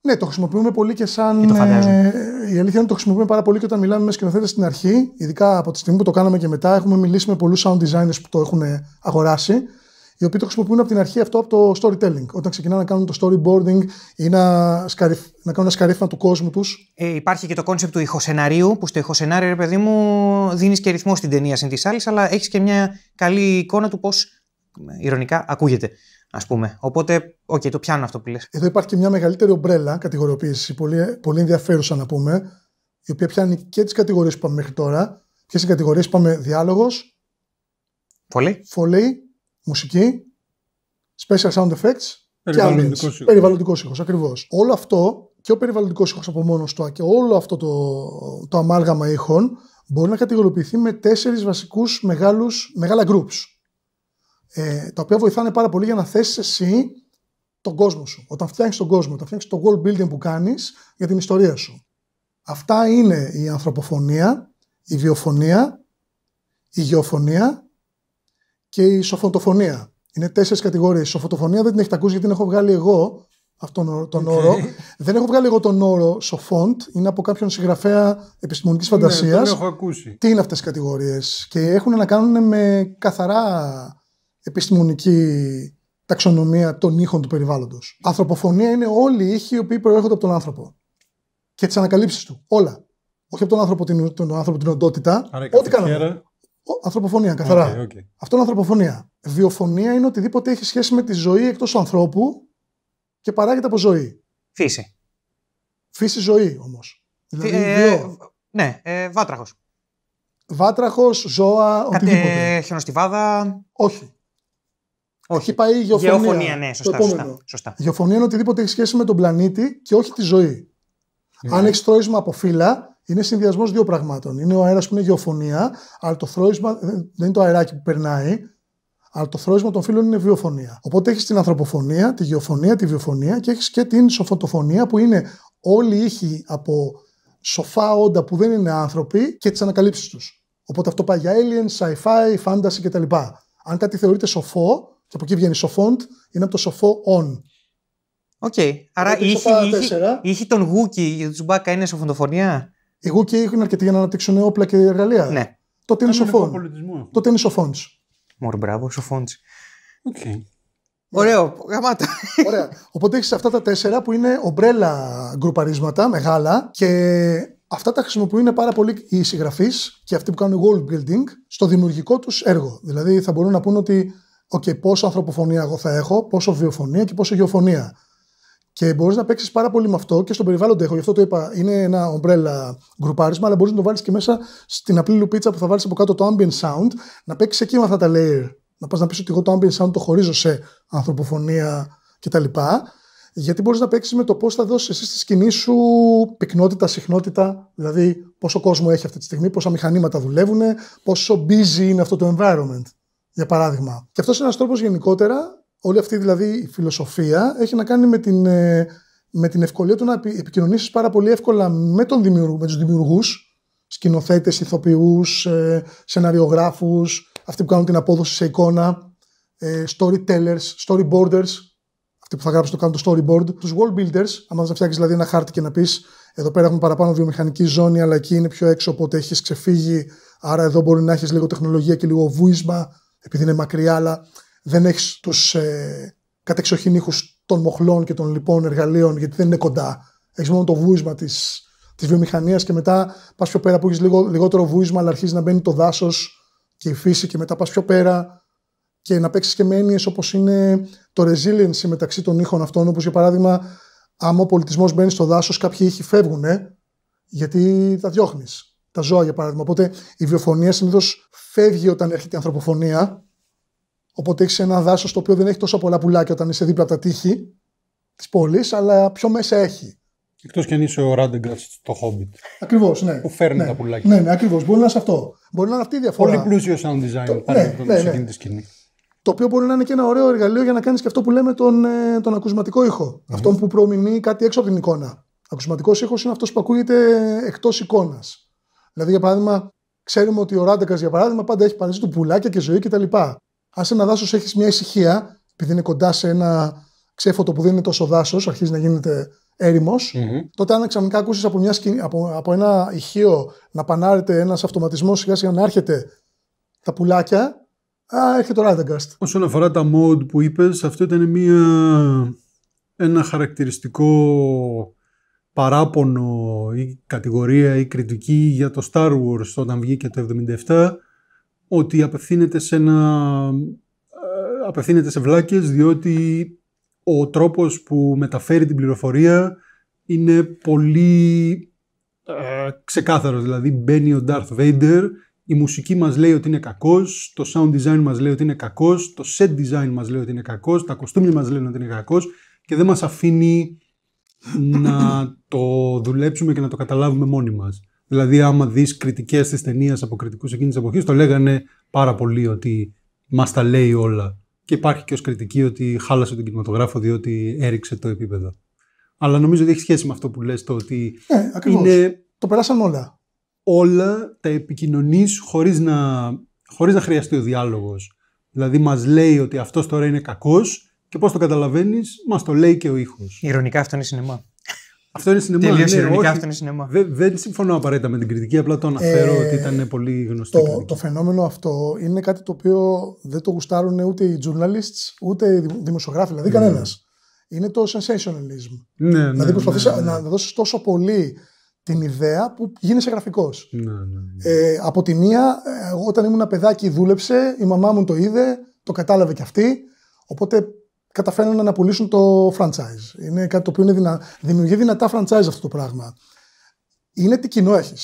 Ναι, το χρησιμοποιούμε πολύ και σαν. Και το ε, η αλήθεια είναι ότι το χρησιμοποιούμε πάρα πολύ και όταν μιλάμε με σκηνοθέτες στην αρχή, ειδικά από τη στιγμή που το κάναμε και μετά. Έχουμε μιλήσει με πολλούς sound designers που το έχουν ε, αγοράσει οι οποίοι το χρησιμοποιούν από την αρχή αυτό από το storytelling. Όταν ξεκινάνε να κάνουν το storyboarding ή να, να κάνουν ένα σκαρίφμα του κόσμου τους. Ε, υπάρχει και το κόνσεπτ του ηχοσεναρίου, που στο ηχοσενάριο, ρε παιδί μου, δίνεις και ρυθμό στην ταινία συν της άλλης, αλλά έχεις και μια καλή εικόνα του πώς ηρωνικά ακούγεται. ας πούμε. Οπότε, οκ, το πιάνω αυτό που λες. Εδώ υπάρχει και μια μεγαλύτερη ομπρέλα κατηγοριοποίησης, πολύ, πολύ ενδιαφέρουσα να πούμε, η οποία πιάνει και τις κατηγορίες που πάμε μέχρι τώρα. Ποιες οι κατηγορίες που πάμε, διάλογος. Φολέι μουσική, special sound effects και άλλε. Περιβαλλοντικό ήχο. Ακριβώς. Όλο αυτό και ο περιβαλλοντικός ήχος από μόνος του και όλο αυτό το, το αμάλγαμα ήχων μπορεί να κατηγορηθεί με τέσσερις βασικούς μεγάλα groups. Ε, τα οποία βοηθάνε πάρα πολύ για να θέσεις εσύ τον κόσμο σου. Όταν φτιάχνεις τον κόσμο, όταν φτιάχνεις το world building που κάνεις για την ιστορία σου. Αυτά είναι η ανθρωποφωνία, η βιοφωνία, η γεωφωνία και η σοφοντοφωνία. Είναι τέσσερις κατηγορίες. Η σοφοντοφωνία δεν την έχετε ακούσει γιατί την έχω βγάλει εγώ αυτόν τον okay. όρο. Δεν έχω βγάλει εγώ τον όρο σοφόντ. Είναι από κάποιον συγγραφέα επιστημονικής φαντασία. Ναι, έχω ακούσει. Τι είναι αυτές οι κατηγορίες. Και έχουν να κάνουν με καθαρά επιστημονική ταξονομία των ήχων του περιβάλλοντος. Ανθρωποφωνία είναι όλοι οι ήχοι οι οποίοι προέρχονται από τον άνθρωπο. Και τις ανακαλύψεις του. Όλα. Όχι από τον άνθρωπο την, τον άνθρωπο, την οντότητα. ό,τι Ανθρωποφωνία, καθαρά. Αυτό είναι ανθρωποφωνία. Βιοφωνία είναι οτιδήποτε έχει σχέση με τη ζωή εκτός του ανθρώπου και παράγεται από ζωή. Φύση. Φύση ζωή όμως. Δηλαδή, ε, ναι, ε, βάτραχος. Βάτραχος, ζώα, οτιδήποτε. οτιδήποτε. χιονοστιβάδα. Όχι. Όχι. πάει η γεωφωνία. Γεωφωνία, ναι, σωστά, σωστά, σωστά. Γεωφωνία είναι οτιδήποτε έχει σχέση με τον πλανήτη και όχι τη ζωή. Ναι. Αν έχεις τρόισμα από φύλλα, είναι συνδυασμός δύο πραγμάτων. Είναι ο αέρας που είναι γεωφωνία, αλλά το θρώισμα ε, δεν είναι το αεράκι που περνάει, αλλά το θρώισμα των φίλων είναι βιοφωνία. Οπότε έχεις την ανθρωποφωνία, τη γεωφωνία, τη βιοφωνία και έχεις και την σοφοτοφωνία που είναι όλοι οι ήχοι από σοφά όντα που δεν είναι άνθρωποι και τις ανακαλύψεις τους. Οπότε αυτό πάει για Alien, sci-fi, fantasy κτλ. Αν κάτι θεωρείται σοφό, και από εκεί βγαίνει σοφόντ, είναι από το σοφό on. Οκ. Okay. Άρα η ήχη, των Wookie για του Μπάκα είναι σοφοντοφωνία. Εγώ και έχουν αρκετοί για να αναπτύξουν όπλα και εργαλεία. Ναι. Τότε είναι σοφόν. Τότε είναι σοφόν. Μωρ μπράβο, σοφόν. Okay. Ωραίο, γραμματα. Ωραία. Οπότε έχεις αυτά τα τέσσερα που είναι ομπρέλα γκρουπαρίσματα, μεγάλα. Και αυτά τα χρησιμοποιούν πάρα πολύ οι συγγραφείς και αυτοί που κάνουν world building στο δημιουργικό τους έργο. Δηλαδή θα μπορούν να πούν ότι, OK, πόσο ανθρωποφωνία εγώ θα έχω, πόσο βιοφωνία και πόσο γεωφωνία. Και μπορείς να παίξεις πάρα πολύ με αυτό και στο περιβάλλον έχω. Γι' αυτό το είπα, είναι ένα ομπρέλα γκρουπάρισμα, αλλά μπορείς να το βάλεις και μέσα στην απλή λουπίτσα που θα βάλεις από κάτω το ambient sound, να παίξεις εκεί με αυτά τα layer. Να πας να πεις ότι εγώ το ambient sound το χωρίζω σε ανθρωποφωνία κτλ. Γιατί μπορείς να παίξεις με το πώς θα δώσεις εσύ στη σκηνή σου πυκνότητα, συχνότητα, δηλαδή πόσο κόσμο έχει αυτή τη στιγμή, πόσα μηχανήματα δουλεύουν, πόσο busy είναι αυτό το environment, για παράδειγμα. Και αυτός είναι ένας τρόπος γενικότερα όλη αυτή δηλαδή η φιλοσοφία έχει να κάνει με την, ε, με την ευκολία του να επικοινωνήσεις πάρα πολύ εύκολα με, τον δημιουργού, με τους δημιουργούς, σκηνοθέτες, ηθοποιούς, ε, σεναριογράφους, αυτοί που κάνουν την απόδοση σε εικόνα, ε, storytellers, storyboarders, αυτοί που θα γράψουν το κάνουν το storyboard, τους wall builders, Αν θα φτιάξεις δηλαδή ένα χάρτη και να πεις εδώ πέρα έχουμε παραπάνω βιομηχανική ζώνη, αλλά εκεί είναι πιο έξω, οπότε έχεις ξεφύγει. Άρα εδώ μπορεί να έχεις λίγο τεχνολογία και λίγο βουίσμα, επειδή είναι μακριά, αλλά δεν έχεις τους ε, κατεξοχήν ήχους των μοχλών και των λοιπών εργαλείων, γιατί δεν είναι κοντά. Έχεις μόνο το βούισμα της της βιομηχανίας και μετά πας πιο πέρα που έχεις λίγο, λιγότερο βούισμα, αλλά αρχίζεις να μπαίνει το δάσος και η φύση και μετά πας πιο πέρα και να παίξεις και με έννοιες όπως είναι το resiliency μεταξύ των ήχων αυτών. Όπως για παράδειγμα, άμα ο πολιτισμός μπαίνει στο δάσος, κάποιοι ήχοι φεύγουν, ε, γιατί τα διώχνεις. Τα ζώα, για παράδειγμα. Οπότε η βιοφωνία συνήθως φεύγει όταν έρχεται η ανθρωποφωνία Οπότε έχεις ένα δάσος το οποίο δεν έχει τόσο πολλά πουλάκια όταν είσαι δίπλα από τα τείχη της πόλης, αλλά πιο μέσα έχει. Εκτός κι αν είσαι ο Ράντεγκατ στο Χόμπιτ. Ακριβώς, ναι. Που φέρνει ναι, τα πουλάκια. Ναι, ναι, ακριβώς. Μπορεί να είναι σε αυτό. Μπορεί να είναι αυτή η διαφορά. Πολύ πλούσιο sound design το, πάλι ναι, ναι, ναι. τη σκηνή. Το οποίο μπορεί να είναι και ένα ωραίο εργαλείο για να κάνεις και αυτό που λέμε τον, ε, τον ακουσματικό ήχο. Mm-hmm. Αυτό που προμηνεί κάτι έξω από την εικόνα. Ακουσματικός ήχος είναι αυτός που ακούγεται εκτός εικόνας. Δηλαδή, για παράδειγμα, ξέρουμε ότι ο Ράντεκα, για παράδειγμα, πάντα έχει παρέσει του πουλάκια και ζωή κτλ. Αν σε ένα δάσος έχεις μια ησυχία, επειδή είναι κοντά σε ένα ξέφωτο που δεν είναι τόσο δάσος, αρχίζει να γινεται έρημος. τότε αν ξαφνικά ακούσεις από, από, ένα ηχείο να πανάρεται ένας αυτοματισμός σιγά σιγά να έρχεται τα πουλάκια, Α, έρχεται το Radagast. Όσον αφορά τα mod που είπες, αυτό ήταν μια, ένα χαρακτηριστικό παράπονο ή κατηγορία ή κριτική για το Star Wars όταν βγήκε το 77 ότι απευθύνεται σε ένα... Ε, απευθύνεται σε βλάκες διότι ο τρόπος που μεταφέρει την πληροφορία είναι πολύ ε, ξεκάθαρος. Δηλαδή μπαίνει ο Darth Vader, η μουσική μας λέει ότι είναι κακός, το sound design μας λέει ότι είναι κακός, το set design μας λέει ότι είναι κακός, τα κοστούμια μας λένε ότι είναι κακός και δεν μας αφήνει να το δουλέψουμε και να το καταλάβουμε μόνοι μας. Δηλαδή, άμα δεις κριτικές της ταινίας από κριτικούς εκείνης της εποχής, το λέγανε πάρα πολύ ότι μας τα λέει όλα. Και υπάρχει και ως κριτική ότι χάλασε τον κινηματογράφο διότι έριξε το επίπεδο. Αλλά νομίζω ότι έχει σχέση με αυτό που λες το ότι. Ναι, Είναι... Το περάσαν όλα. Όλα τα επικοινωνείς χωρίς να... Χωρίς να χρειαστεί ο διάλογος. Δηλαδή, μας λέει ότι αυτός τώρα είναι κακός και πώς το καταλαβαίνεις, μας το λέει και ο ήχος. Ηρωνικά αυτό είναι σινεμά. Αυτό είναι σινεμά. ναι, αυτό είναι σινεμά. Δεν, συμφωνώ απαραίτητα με την κριτική, απλά το αναφέρω ε, ότι ήταν πολύ γνωστό. Το, το φαινόμενο αυτό είναι κάτι το οποίο δεν το γουστάρουν ούτε οι journalists, ούτε οι δημοσιογράφοι, δηλαδή ναι. κανένας. κανένα. Είναι το sensationalism. Ναι, ναι, δηλαδή ναι, προσπαθεί ναι, ναι, να δώσει τόσο πολύ την ιδέα που γίνεσαι γραφικός. Ναι, ε, από τη μία, ε, όταν ήμουν ένα παιδάκι, δούλεψε, η μαμά μου το είδε, το κατάλαβε κι αυτή. Οπότε καταφέρνουν να πουλήσουν το franchise. Είναι κάτι το οποίο είναι δυνα... δημιουργεί δυνατά franchise αυτό το πράγμα. Είναι τι κοινό έχεις.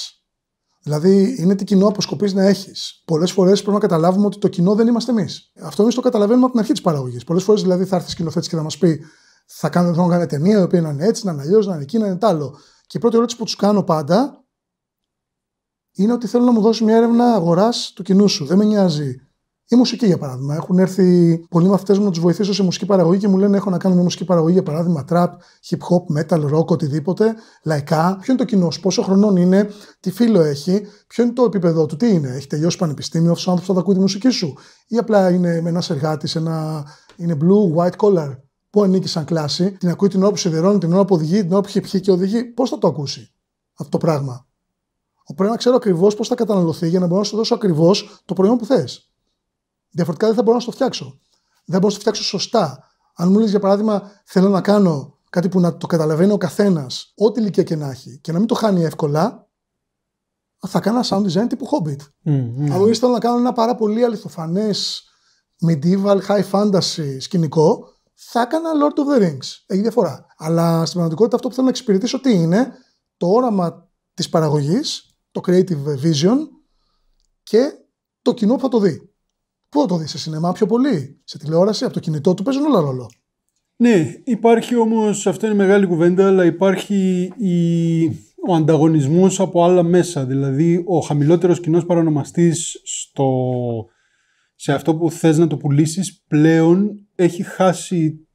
Δηλαδή, είναι τι κοινό αποσκοπείς να έχεις. Πολλές φορές πρέπει να καταλάβουμε ότι το κοινό δεν είμαστε εμείς. Αυτό εμείς το καταλαβαίνουμε από την αρχή της παραγωγής. Πολλές φορές δηλαδή θα έρθει σκηνοθέτης και θα μας πει θα κάνω, εδώ κάνω ταινία η οποία να είναι έτσι, να είναι αλλιώς, να είναι εκεί, να είναι τ' άλλο. Και η πρώτη ερώτηση που τους κάνω πάντα είναι ότι θέλω να μου δώσει μια έρευνα αγοράς του κοινού σου. Δεν με νοιάζει η μουσική, για παράδειγμα. Έχουν έρθει πολλοί μαθητές μου να τους βοηθήσω σε μουσική παραγωγή και μου λένε: Έχω να κάνω με μουσική παραγωγή, για παράδειγμα, τραπ, hip hop, metal, rock, οτιδήποτε, λαϊκά. Ποιο είναι το κοινό πόσο χρονών είναι, τι φίλο έχει, ποιο είναι το επίπεδο του, τι είναι, έχει τελειώσει πανεπιστήμιο, αυτός ο άνθρωπος θα ακούει τη μουσική σου, ή απλά είναι ένας εργάτης, ένα... είναι blue, white collar. Πού ανήκει σαν κλάση, την ακούει την ώρα που σιδερώνει, την ώρα που οδηγεί, την ώρα που έχει πιει και οδηγεί. Πώς θα το ακούσει αυτό το πράγμα. Πρέπει να ξέρω ακριβώς πώς θα καταναλωθεί για να μπορώ να σου δώσω ακριβώς το προϊόν που θες. Διαφορετικά δεν θα μπορώ να το φτιάξω. Δεν μπορώ να το φτιάξω σωστά. Αν μου λες, για παράδειγμα, θέλω να κάνω κάτι που να το καταλαβαίνει ο καθένας, ό,τι ηλικία και να έχει, και να μην το χάνει εύκολα, θα κάνω ένα sound design τύπου Hobbit. Mm-hmm. Αλλά mm. ήθελα να κάνω ένα πάρα πολύ αληθοφανές medieval high fantasy σκηνικό, θα έκανα Lord of the Rings. Έχει διαφορά. Αλλά στην πραγματικότητα αυτό που θέλω να εξυπηρετήσω τι είναι το όραμα της παραγωγής, το creative vision και το κοινό που θα το δει. Πού θα το δεις, σε σινεμά πιο πολύ, σε τηλεόραση, από το κινητό του παίζουν όλα ρόλο. Ναι, υπάρχει όμως, αυτό είναι μεγάλη κουβέντα, αλλά υπάρχει η, ο ανταγωνισμός από άλλα μέσα. Δηλαδή, ο χαμηλότερος κοινός παρονομαστής στο, σε αυτό που θες να το πουλήσεις πλέον έχει χάσει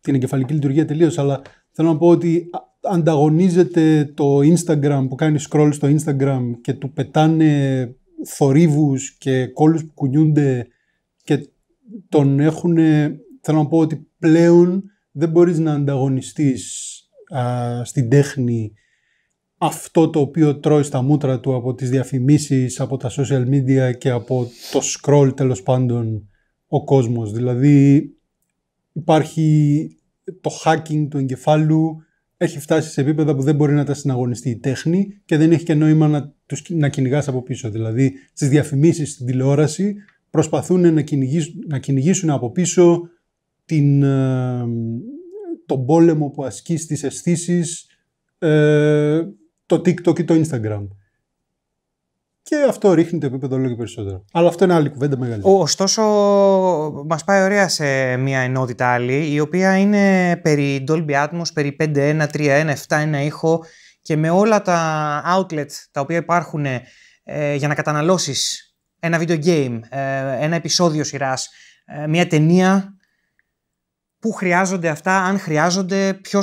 την εγκεφαλική λειτουργία τελείως. Αλλά θέλω να πω ότι ανταγωνίζεται το Instagram που κάνει scroll στο Instagram και του πετάνε θορύβους και κόλλους που κουνιούνται τον έχουν, θέλω να πω ότι πλέον δεν μπορείς να ανταγωνιστείς α, στην τέχνη αυτό το οποίο τρώει στα μούτρα του από τις διαφημίσεις, από τα social media και από το scroll τέλος πάντων ο κόσμος. Δηλαδή υπάρχει το hacking του εγκεφάλου, έχει φτάσει σε επίπεδα που δεν μπορεί να τα συναγωνιστεί η τέχνη και δεν έχει και νόημα να, τους, να κυνηγάς από πίσω. Δηλαδή στις διαφημίσεις, στην τηλεόραση προσπαθούν να κυνηγήσουν, να κυνηγήσουν από πίσω την, ε, τον πόλεμο που ασκεί στις αισθήσεις, ε, το TikTok και το Instagram. Και αυτό ρίχνει το επίπεδο όλο και περισσότερο. Αλλά αυτό είναι άλλη κουβέντα μεγάλη. Ωστόσο, μας πάει ωραία σε μια ενότητα άλλη, η οποία είναι περί Dolby Atmos, περί 1 7 7.1 ήχο και με όλα τα outlets τα οποία υπάρχουν ε, για να καταναλώσεις ένα video game, ε, ένα επεισόδιο σειράς, ε, μια ταινία. Πού χρειάζονται αυτά, αν χρειάζονται, ποιος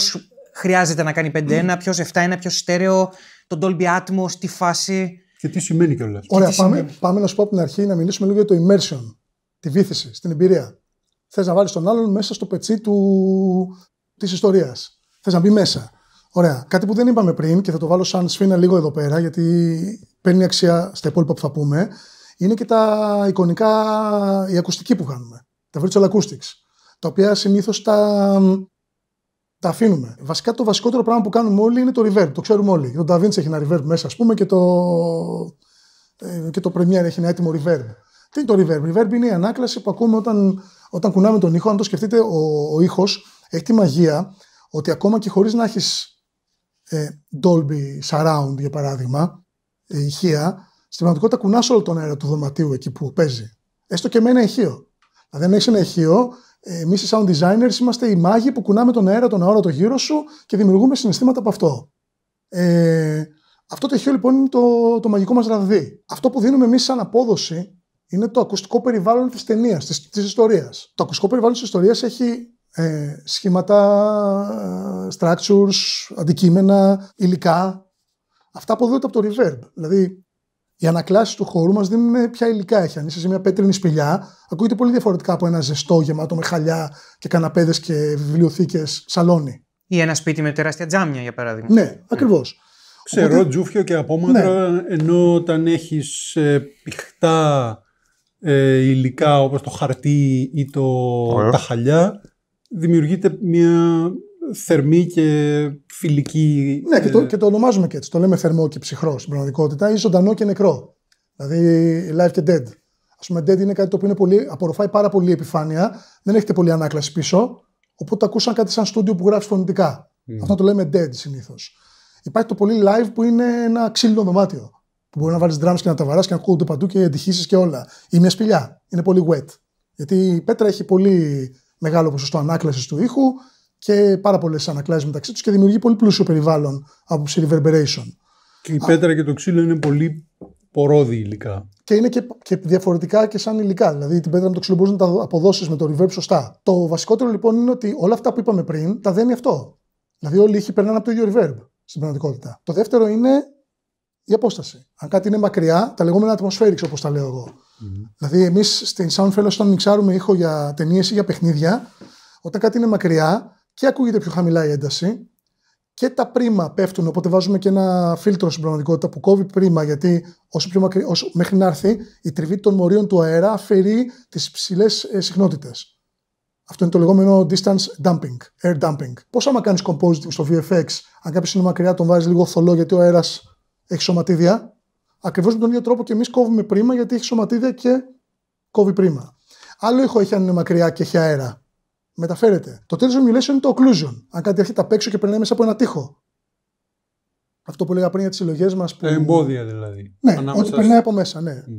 χρειάζεται να κάνει 5-1, ποιο 7-1, ποιος στέρεο, τον Dolby Atmos, τη φάση. Και τι σημαίνει κιόλας. Ωραία, πάμε, σημαίνει. πάμε να σου πω από την αρχή να μιλήσουμε λίγο για το immersion, τη βήθηση, την εμπειρία. Θες να βάλεις τον άλλον μέσα στο πετσί του... της ιστορίας. Θες να μπει μέσα. Ωραία. Κάτι που δεν είπαμε πριν και θα το βάλω σαν σφίνα λίγο εδώ πέρα, γιατί παίρνει αξία στα υπόλοιπα που θα πούμε είναι και τα εικονικά, η ακουστική που κάνουμε. Τα virtual acoustics. Τα οποία συνήθως τα, τα αφήνουμε. Βασικά το βασικότερο πράγμα που κάνουμε όλοι είναι το reverb. Το ξέρουμε όλοι. Το DaVinci έχει ένα reverb μέσα, ας πούμε, και το, ε, και το Premiere έχει ένα έτοιμο reverb. Τι είναι το reverb. Reverb είναι η ανάκλαση που ακούμε όταν, όταν κουνάμε τον ήχο. Αν το σκεφτείτε, ο, ο ήχος έχει τη μαγεία ότι ακόμα και χωρίς να έχεις ε, Dolby Surround, για παράδειγμα, ε, ηχεία, στην πραγματικότητα κουνάς όλο τον αέρα του δωματίου εκεί που παίζει. Έστω και με ένα ηχείο. Δηλαδή, αν έχεις ένα ηχείο, ε, εμείς οι sound designers είμαστε οι μάγοι που κουνάμε τον αέρα τον αόρατο γύρω σου και δημιουργούμε συναισθήματα από αυτό. Ε, αυτό το ηχείο λοιπόν είναι το, το μαγικό μας ραβδί. Αυτό που δίνουμε εμείς σαν απόδοση είναι το ακουστικό περιβάλλον της ταινίας, της ιστορίας. Το ακουστικό περιβάλλον της ιστορίας έχει ε, σχήματα, ε, structures, αντικείμενα, υλικά. Αυτά αποδίδονται από το reverb. Δηλαδή, οι ανακλάσεις του χώρου μας δίνουν ποια υλικά έχει. Αν είσαι σε μια πέτρινη σπηλιά, ακούγεται πολύ διαφορετικά από ένα ζεστό γεμάτο με χαλιά και καναπέδες και βιβλιοθήκες σαλόνι. Ή ένα σπίτι με τεράστια τζάμια, για παράδειγμα. Ναι, ακριβώς. Ξέρω, Οπότε... τζούφιο και απόμακρα, ναι. ενώ όταν έχεις ε, ε, υλικά όπως το χαρτί ή το, τα χαλιά, δημιουργείται μια θερμή και φιλική. Ναι, και το, ε, και το ονομάζουμε και έτσι. Το λέμε θερμό και ψυχρό στην πραγματικότητα ή ζωντανό και νεκρό. Δηλαδή live και dead. Ας πούμε, dead είναι κάτι το οποίο είναι πολύ, απορροφάει πάρα πολύ επιφάνεια, δεν έχετε πολύ ανάκλαση πίσω. Οπότε ακούσαν κάτι σαν στούντιο που γράφει φωνητικά. Mm. Αυτό το λέμε dead συνήθως. Υπάρχει το πολύ live που είναι ένα ξύλινο δωμάτιο. Που μπορεί να βάλεις drums και να τα βαράσει και να ακούγονται παντού και εντυχήσει και όλα. Ή μια σπηλιά. Είναι πολύ wet. Γιατί η πέτρα έχει πολύ μεγάλο ποσοστό ανάκλασης του ήχου και πάρα πολλές ανακλάσεις μεταξύ τους και δημιουργεί πολύ πλούσιο περιβάλλον από ψη reverberation. Και η πέτρα και το ξύλο είναι πολύ πορώδη υλικά. Και είναι και, και διαφορετικά και σαν υλικά. Δηλαδή την πέτρα με το ξύλο μπορείς να τα αποδώσεις με το reverb σωστά. Το βασικότερο λοιπόν είναι ότι όλα αυτά που είπαμε πριν τα δένει αυτό. Δηλαδή όλοι οι ήχοι περνάνε από το ίδιο reverb στην πραγματικότητα. Το δεύτερο είναι η απόσταση. Αν κάτι είναι μακριά, τα λεγόμενα atmospherics όπως τα λέω Δηλαδή εμείς στην Sound Fellows όταν μιξάρουμε ήχο για ταινίες ή για παιχνίδια, όταν κάτι είναι μακριά, και ακούγεται πιο χαμηλά η ένταση και τα πρίμα πέφτουν. Οπότε βάζουμε και ένα φίλτρο στην πραγματικότητα που κόβει πρίμα, γιατί όσο πιο μακρι, όσο, μέχρι να έρθει, η τριβή των μορίων του αέρα αφαιρεί τις υψηλέ ε, συχνότητες. Αυτό είναι το λεγόμενο distance dumping, air dumping. Πώς άμα κάνεις compositing στο VFX, αν κάποιος είναι μακριά, τον βάζεις λίγο θολό γιατί ο αέρας έχει σωματίδια. Ακριβώς με τον ίδιο τρόπο και εμείς κόβουμε πρίμα γιατί έχει σωματίδια και κόβει πρίμα. Άλλο έχω έχει αν είναι μακριά και έχει αέρα μεταφέρεται. Το τέλο emulation είναι το occlusion. Αν κάτι έρχεται απ' έξω και περνάει μέσα από ένα τοίχο. Αυτό που έλεγα πριν για τις συλλογές μας. Που... Εμπόδια δηλαδή. Ναι, Ανάμεσα ό,τι περνάει από μέσα, ναι. Mm.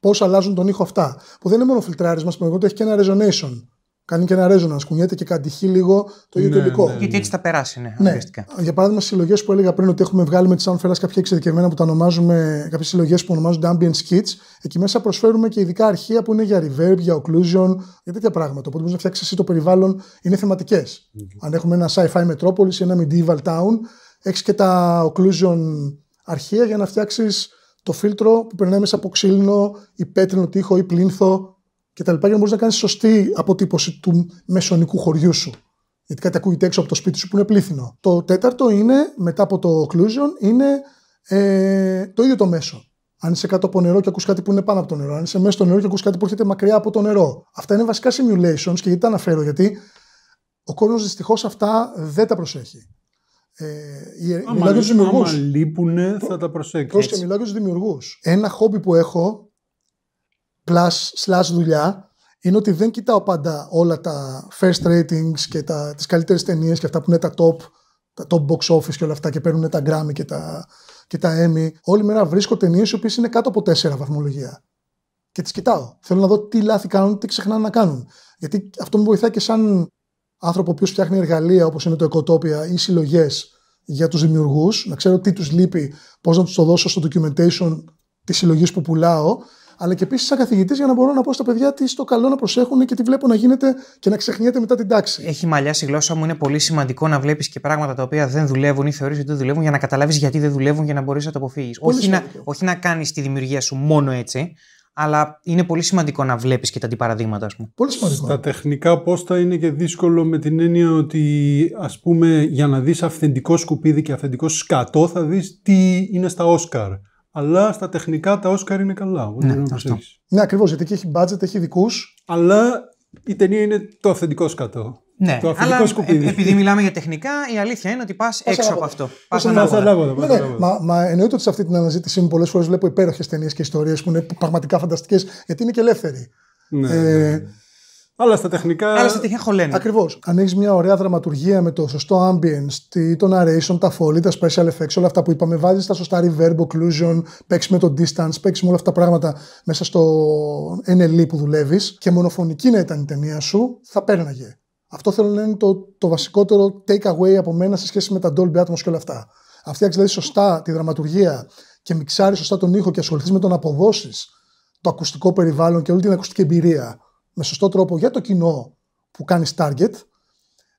Πώς αλλάζουν τον ήχο αυτά. Που δεν είναι μόνο φιλτράρισμα, που εγώ το έχει και ένα resonation. Κάνει και ένα ρέζο να σκουνιέται και κατηχεί λίγο το ίδιο ναι, υλικό. Ναι, ναι, Γιατί ναι. έτσι θα περάσει, ναι. ναι. Για παράδειγμα, στις συλλογές που έλεγα πριν ότι έχουμε βγάλει με τη Fellas κάποια εξειδικευμένα που τα ονομάζουμε, κάποιες συλλογές που ονομάζονται Ambient Skits, εκεί μέσα προσφέρουμε και ειδικά αρχεία που είναι για reverb, για occlusion, για τέτοια πράγματα. Οπότε μπορείς να φτιάξεις εσύ το περιβάλλον, είναι Αν έχουμε ένα sci-fi μετρόπολη ή ένα medieval town, έχεις και τα occlusion αρχεία για να φτιάξεις το φίλτρο που περνάει μέσα από ξύλινο ή πέτρινο τείχο ή πλήνθο λοιπά Για να μπορείς να κάνεις σωστή αποτύπωση του μεσονικού χωριού σου. Γιατί κάτι ακούγεται έξω από το σπίτι σου που είναι πλήθυνο. Το τέταρτο είναι, μετά από το occlusion, είναι ε, το ίδιο το μέσο. Αν είσαι κάτω από νερό και ακούς κάτι που είναι πάνω από το νερό, αν είσαι μέσα στο νερό και ακούς κάτι που έρχεται μακριά από το νερό. Αυτά είναι βασικά simulations και γιατί τα αναφέρω, γιατί ο κόσμος δυστυχώς αυτά δεν τα προσέχει. Ε, για δημιουργού. Αν θα τα προσέξεις. Και μιλάω για τους δημιουργούς. Ένα χόμπι που έχω slash δουλειά είναι ότι δεν κοιτάω πάντα όλα τα first ratings και τα, τις καλύτερες ταινίες και αυτά που είναι τα top, top box office και όλα αυτά και παίρνουν τα Grammy και τα, και τα Emmy. Όλη μέρα βρίσκω ταινίες οι οποίες είναι κάτω από τέσσερα βαθμολογία. Και τις κοιτάω. Θέλω να δω τι λάθη κάνουν, τι ξεχνάνε να κάνουν. Γιατί αυτό με βοηθάει και σαν άνθρωπο που φτιάχνει εργαλεία όπως είναι το Εκοτόπια ή συλλογές για τους δημιουργούς, να ξέρω τι τους λείπει, πώς να τους το δώσω στο documentation τη συλλογή που πουλάω αλλά και επίσης σαν καθηγητής για να μπορώ να πω στα παιδιά τι στο καλό να προσέχουν και τι βλέπω να γίνεται και να ξεχνιέται μετά την τάξη. Έχει μαλλιάσει η γλώσσα μου, είναι πολύ σημαντικό να βλέπεις και πράγματα τα οποία δεν δουλεύουν ή θεωρείς ότι δεν δουλεύουν για να καταλάβεις γιατί δεν δουλεύουν για να μπορείς να το αποφύγεις. Όχι να, όχι να κάνεις τη δημιουργία σου μόνο έτσι, αλλά είναι πολύ σημαντικό να βλέπεις και τα αντιπαραδείγματα, ας πούμε. Πολύ σημαντικό. Στα τεχνικά πόστα είναι και δύσκολο με την έννοια ότι, ας πούμε, για να δεις αυθεντικό σκουπίδι και αυθεντικό σκατό, θα δεις τι είναι στα Όσκαρ αλλά στα τεχνικά τα Όσκαρ είναι καλά. Ναι, ναι ακριβώς γιατί και έχει μπάτζετ, έχει δικούς. Αλλά η ταινία είναι το αυθεντικό σκατό. Ναι, το αλλά σκουπίδι. Ε, επειδή μιλάμε για τεχνικά, η αλήθεια είναι ότι πας έξω από αυτό. Πα ανάποδα. Ναι, ναι Μα, μα εννοείται ότι σε αυτή την αναζήτησή μου πολλές φορές βλέπω υπέροχες ταινίες και ιστορίες που είναι πραγματικά φανταστικές, γιατί είναι και ελεύθεροι. Ναι, ε, ναι, ναι. Αλλά στα τεχνικά. Αλλά στα τεχνικά χωλένε. Ακριβώς. Αν έχεις μια ωραία δραματουργία με το σωστό ambience, το narration, τα foley, τα special effects, όλα αυτά που είπαμε, βάζεις τα σωστά reverb, occlusion, παίξεις με το distance, παίξεις με όλα αυτά τα πράγματα μέσα στο NLE που δουλεύεις και μονοφωνική να ήταν η ταινία σου, θα πέρναγε. Αυτό θέλω να είναι το, το βασικότερο takeaway από μένα σε σχέση με τα Dolby Atmos και όλα αυτά. Αν φτιάξεις δηλαδή σωστά τη δραματουργία και μιξάρεις σωστά τον ήχο και ασχοληθείς με τον αποδώσεις το ακουστικό περιβάλλον και όλη την ακουστική εμπειρία με σωστό τρόπο για το κοινό που κάνεις target,